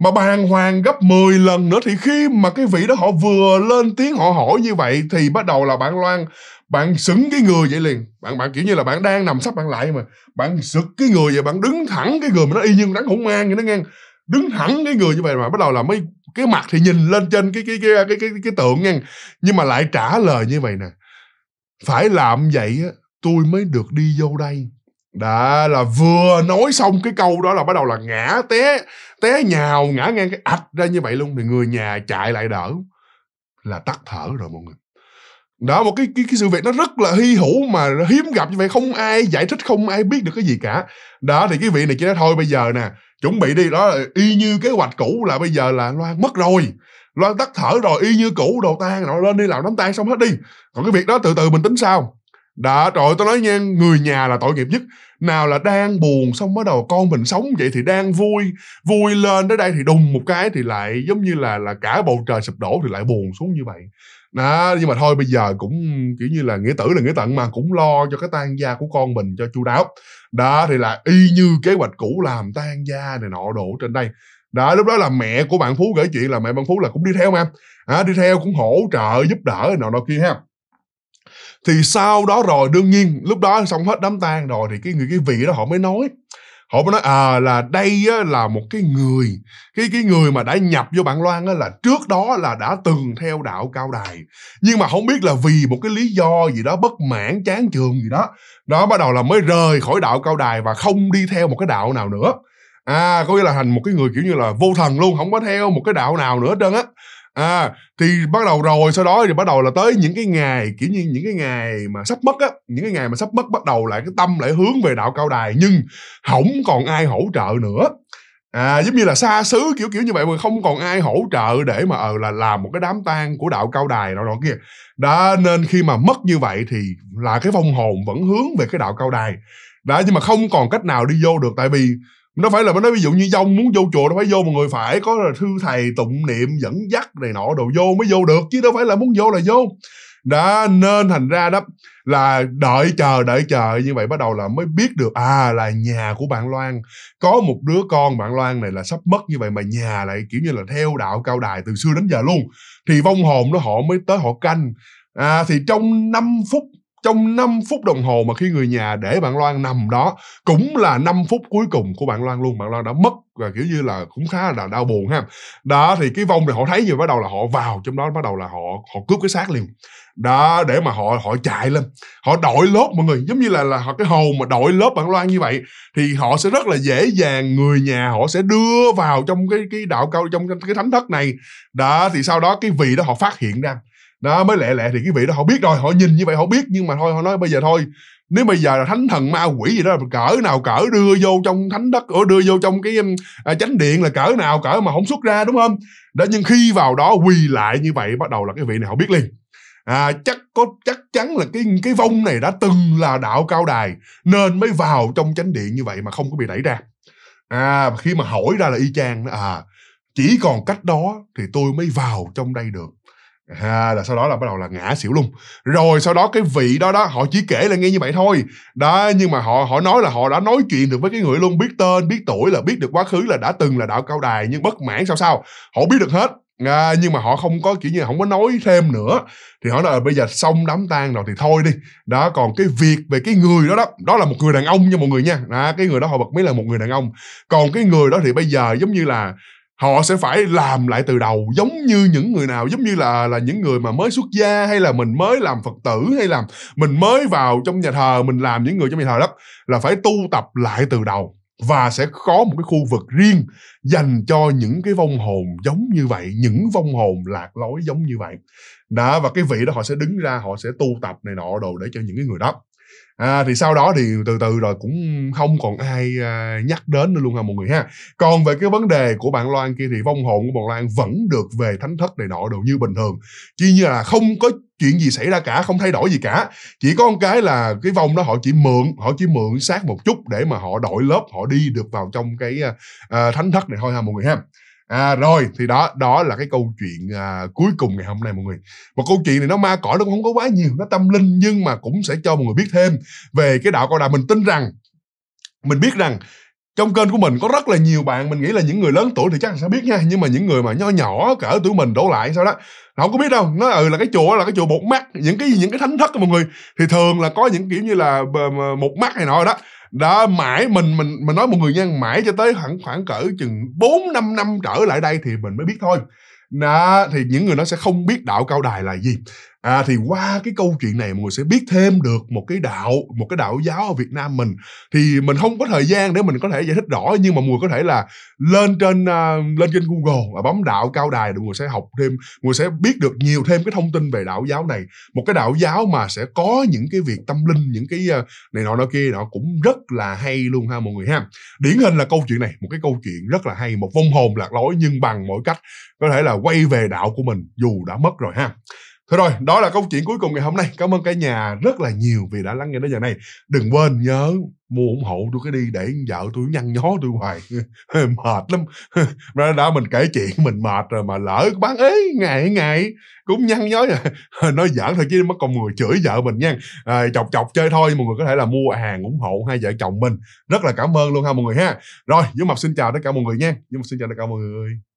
mà bàng hoàng gấp 10 lần nữa thì khi mà cái vị đó họ vừa lên tiếng họ hỏi như vậy thì bắt đầu là bạn Loan bạn sững cái người vậy liền bạn bạn kiểu như là bạn đang nằm sắp bạn lại mà bạn sực cái người vậy bạn đứng thẳng cái người mà nó y như rắn hung an vậy nó ngang đứng thẳng cái người như vậy mà bắt đầu là mấy cái mặt thì nhìn lên trên cái cái cái cái cái, cái tượng ngang nhưng mà lại trả lời như vậy nè phải làm vậy á tôi mới được đi vô đây đã là vừa nói xong cái câu đó là bắt đầu là ngã té té nhào ngã ngang cái ạch ra như vậy luôn thì người nhà chạy lại đỡ là tắt thở rồi mọi người đó một cái, cái cái sự việc nó rất là hy hữu mà hiếm gặp như vậy không ai giải thích không ai biết được cái gì cả đó thì cái vị này chỉ nói thôi bây giờ nè chuẩn bị đi đó là y như kế hoạch cũ là bây giờ là loan mất rồi loan tắt thở rồi y như cũ đồ tan rồi lên đi làm đám tan xong hết đi còn cái việc đó từ từ mình tính sao đã trời tôi nói nha người nhà là tội nghiệp nhất nào là đang buồn xong bắt đầu con mình sống vậy thì đang vui vui lên tới đây thì đùng một cái thì lại giống như là là cả bầu trời sụp đổ thì lại buồn xuống như vậy đó nhưng mà thôi bây giờ cũng kiểu như là nghĩa tử là nghĩa tận mà cũng lo cho cái tan gia của con mình cho chu đáo đó thì là y như kế hoạch cũ làm tan gia này nọ đổ trên đây đó lúc đó là mẹ của bạn phú gửi chuyện là mẹ bạn phú là cũng đi theo em đi theo cũng hỗ trợ giúp đỡ này nọ nọ kia ha thì sau đó rồi đương nhiên lúc đó xong hết đám tang rồi thì cái người cái vị đó họ mới nói họ mới nói à là đây á, là một cái người cái cái người mà đã nhập vô bạn loan á, là trước đó là đã từng theo đạo cao đài nhưng mà không biết là vì một cái lý do gì đó bất mãn chán trường gì đó đó bắt đầu là mới rời khỏi đạo cao đài và không đi theo một cái đạo nào nữa à có nghĩa là thành một cái người kiểu như là vô thần luôn không có theo một cái đạo nào nữa hết trơn á à thì bắt đầu rồi sau đó thì bắt đầu là tới những cái ngày kiểu như những cái ngày mà sắp mất á những cái ngày mà sắp mất bắt đầu lại cái tâm lại hướng về đạo cao đài nhưng không còn ai hỗ trợ nữa à giống như là xa xứ kiểu kiểu như vậy mà không còn ai hỗ trợ để mà ờ là làm một cái đám tang của đạo cao đài nào đó kia đó nên khi mà mất như vậy thì là cái vong hồn vẫn hướng về cái đạo cao đài đó nhưng mà không còn cách nào đi vô được tại vì nó phải là nó ví dụ như dông muốn vô chùa nó phải vô một người phải có là thư thầy tụng niệm dẫn dắt này nọ đồ vô mới vô được chứ đâu phải là muốn vô là vô đó nên thành ra đó là đợi chờ đợi chờ như vậy bắt đầu là mới biết được à là nhà của bạn Loan có một đứa con bạn Loan này là sắp mất như vậy mà nhà lại kiểu như là theo đạo cao đài từ xưa đến giờ luôn thì vong hồn nó họ mới tới họ canh à, thì trong 5 phút trong 5 phút đồng hồ mà khi người nhà để bạn Loan nằm đó cũng là 5 phút cuối cùng của bạn Loan luôn bạn Loan đã mất và kiểu như là cũng khá là đau buồn ha đó thì cái vong này họ thấy gì bắt đầu là họ vào trong đó bắt đầu là họ họ cướp cái xác liền đó để mà họ họ chạy lên họ đội lốp mọi người giống như là là họ cái hồ mà đội lốp bạn Loan như vậy thì họ sẽ rất là dễ dàng người nhà họ sẽ đưa vào trong cái cái đạo cao trong cái thánh thất này đó thì sau đó cái vị đó họ phát hiện ra đó mới lẹ lẹ thì cái vị đó họ biết rồi họ nhìn như vậy họ biết nhưng mà thôi họ nói bây giờ thôi nếu bây giờ là thánh thần ma quỷ gì đó cỡ nào cỡ đưa vô trong thánh đất ở đưa vô trong cái à, chánh điện là cỡ nào cỡ mà không xuất ra đúng không đó nhưng khi vào đó quỳ lại như vậy bắt đầu là cái vị này họ biết liền à, chắc có chắc chắn là cái cái vong này đã từng là đạo cao đài nên mới vào trong chánh điện như vậy mà không có bị đẩy ra à khi mà hỏi ra là y chang à chỉ còn cách đó thì tôi mới vào trong đây được à, là sau đó là bắt đầu là ngã xỉu luôn rồi sau đó cái vị đó đó họ chỉ kể là nghe như vậy thôi đó nhưng mà họ họ nói là họ đã nói chuyện được với cái người luôn biết tên biết tuổi là biết được quá khứ là đã từng là đạo cao đài nhưng bất mãn sao sao họ biết được hết à, nhưng mà họ không có kiểu như không có nói thêm nữa thì họ nói là bây giờ xong đám tang rồi thì thôi đi đó còn cái việc về cái người đó đó đó là một người đàn ông nha mọi người nha à, cái người đó họ bật mí là một người đàn ông còn cái người đó thì bây giờ giống như là họ sẽ phải làm lại từ đầu giống như những người nào giống như là là những người mà mới xuất gia hay là mình mới làm phật tử hay là mình mới vào trong nhà thờ mình làm những người trong nhà thờ đó là phải tu tập lại từ đầu và sẽ có một cái khu vực riêng dành cho những cái vong hồn giống như vậy những vong hồn lạc lối giống như vậy đó và cái vị đó họ sẽ đứng ra họ sẽ tu tập này nọ đồ để cho những cái người đó à, thì sau đó thì từ từ rồi cũng không còn ai à, nhắc đến nữa luôn ha mọi người ha còn về cái vấn đề của bạn Loan kia thì vong hồn của bạn Loan vẫn được về thánh thất này nọ đều như bình thường chỉ như là không có chuyện gì xảy ra cả không thay đổi gì cả chỉ có một cái là cái vong đó họ chỉ mượn họ chỉ mượn sát một chút để mà họ đổi lớp họ đi được vào trong cái à, à thánh thất này thôi ha mọi người ha à, rồi thì đó đó là cái câu chuyện à, cuối cùng ngày hôm nay mọi người một câu chuyện này nó ma cỏ nó cũng không có quá nhiều nó tâm linh nhưng mà cũng sẽ cho mọi người biết thêm về cái đạo cao đà mình tin rằng mình biết rằng trong kênh của mình có rất là nhiều bạn mình nghĩ là những người lớn tuổi thì chắc là sẽ biết nha nhưng mà những người mà nho nhỏ cỡ tuổi mình đổ lại sao đó họ không có biết đâu nó ừ là cái chùa là cái chùa một mắt những cái những cái thánh thất mọi người thì thường là có những kiểu như là một mắt này nọ đó đó mãi mình mình mình nói một người nhân mãi cho tới khoảng khoảng cỡ chừng bốn năm năm trở lại đây thì mình mới biết thôi đó, thì những người nó sẽ không biết đạo cao đài là gì à thì qua cái câu chuyện này mọi người sẽ biết thêm được một cái đạo một cái đạo giáo ở Việt Nam mình thì mình không có thời gian để mình có thể giải thích rõ nhưng mà mọi người có thể là lên trên uh, lên trên Google và bấm đạo cao đài mọi người sẽ học thêm mọi người sẽ biết được nhiều thêm cái thông tin về đạo giáo này một cái đạo giáo mà sẽ có những cái việc tâm linh những cái uh, này nọ nọ kia nó cũng rất là hay luôn ha mọi người ha điển hình là câu chuyện này một cái câu chuyện rất là hay một vong hồn lạc lối nhưng bằng mọi cách có thể là quay về đạo của mình dù đã mất rồi ha Thôi rồi, đó là câu chuyện cuối cùng ngày hôm nay. Cảm ơn cả nhà rất là nhiều vì đã lắng nghe đến giờ này. Đừng quên nhớ mua ủng hộ tôi cái đi để vợ tôi nhăn nhó tôi hoài. mệt lắm. ra đã mình kể chuyện mình mệt rồi mà lỡ bán ấy ngày ngày cũng nhăn nhó rồi. Nói giỡn thôi chứ mất còn người chửi vợ mình nha. À, chọc chọc chơi thôi mọi người có thể là mua hàng ủng hộ hai vợ chồng mình. Rất là cảm ơn luôn ha mọi người ha. Rồi, dũng mập xin chào tất cả mọi người nha. dũng mập xin chào tất cả mọi người.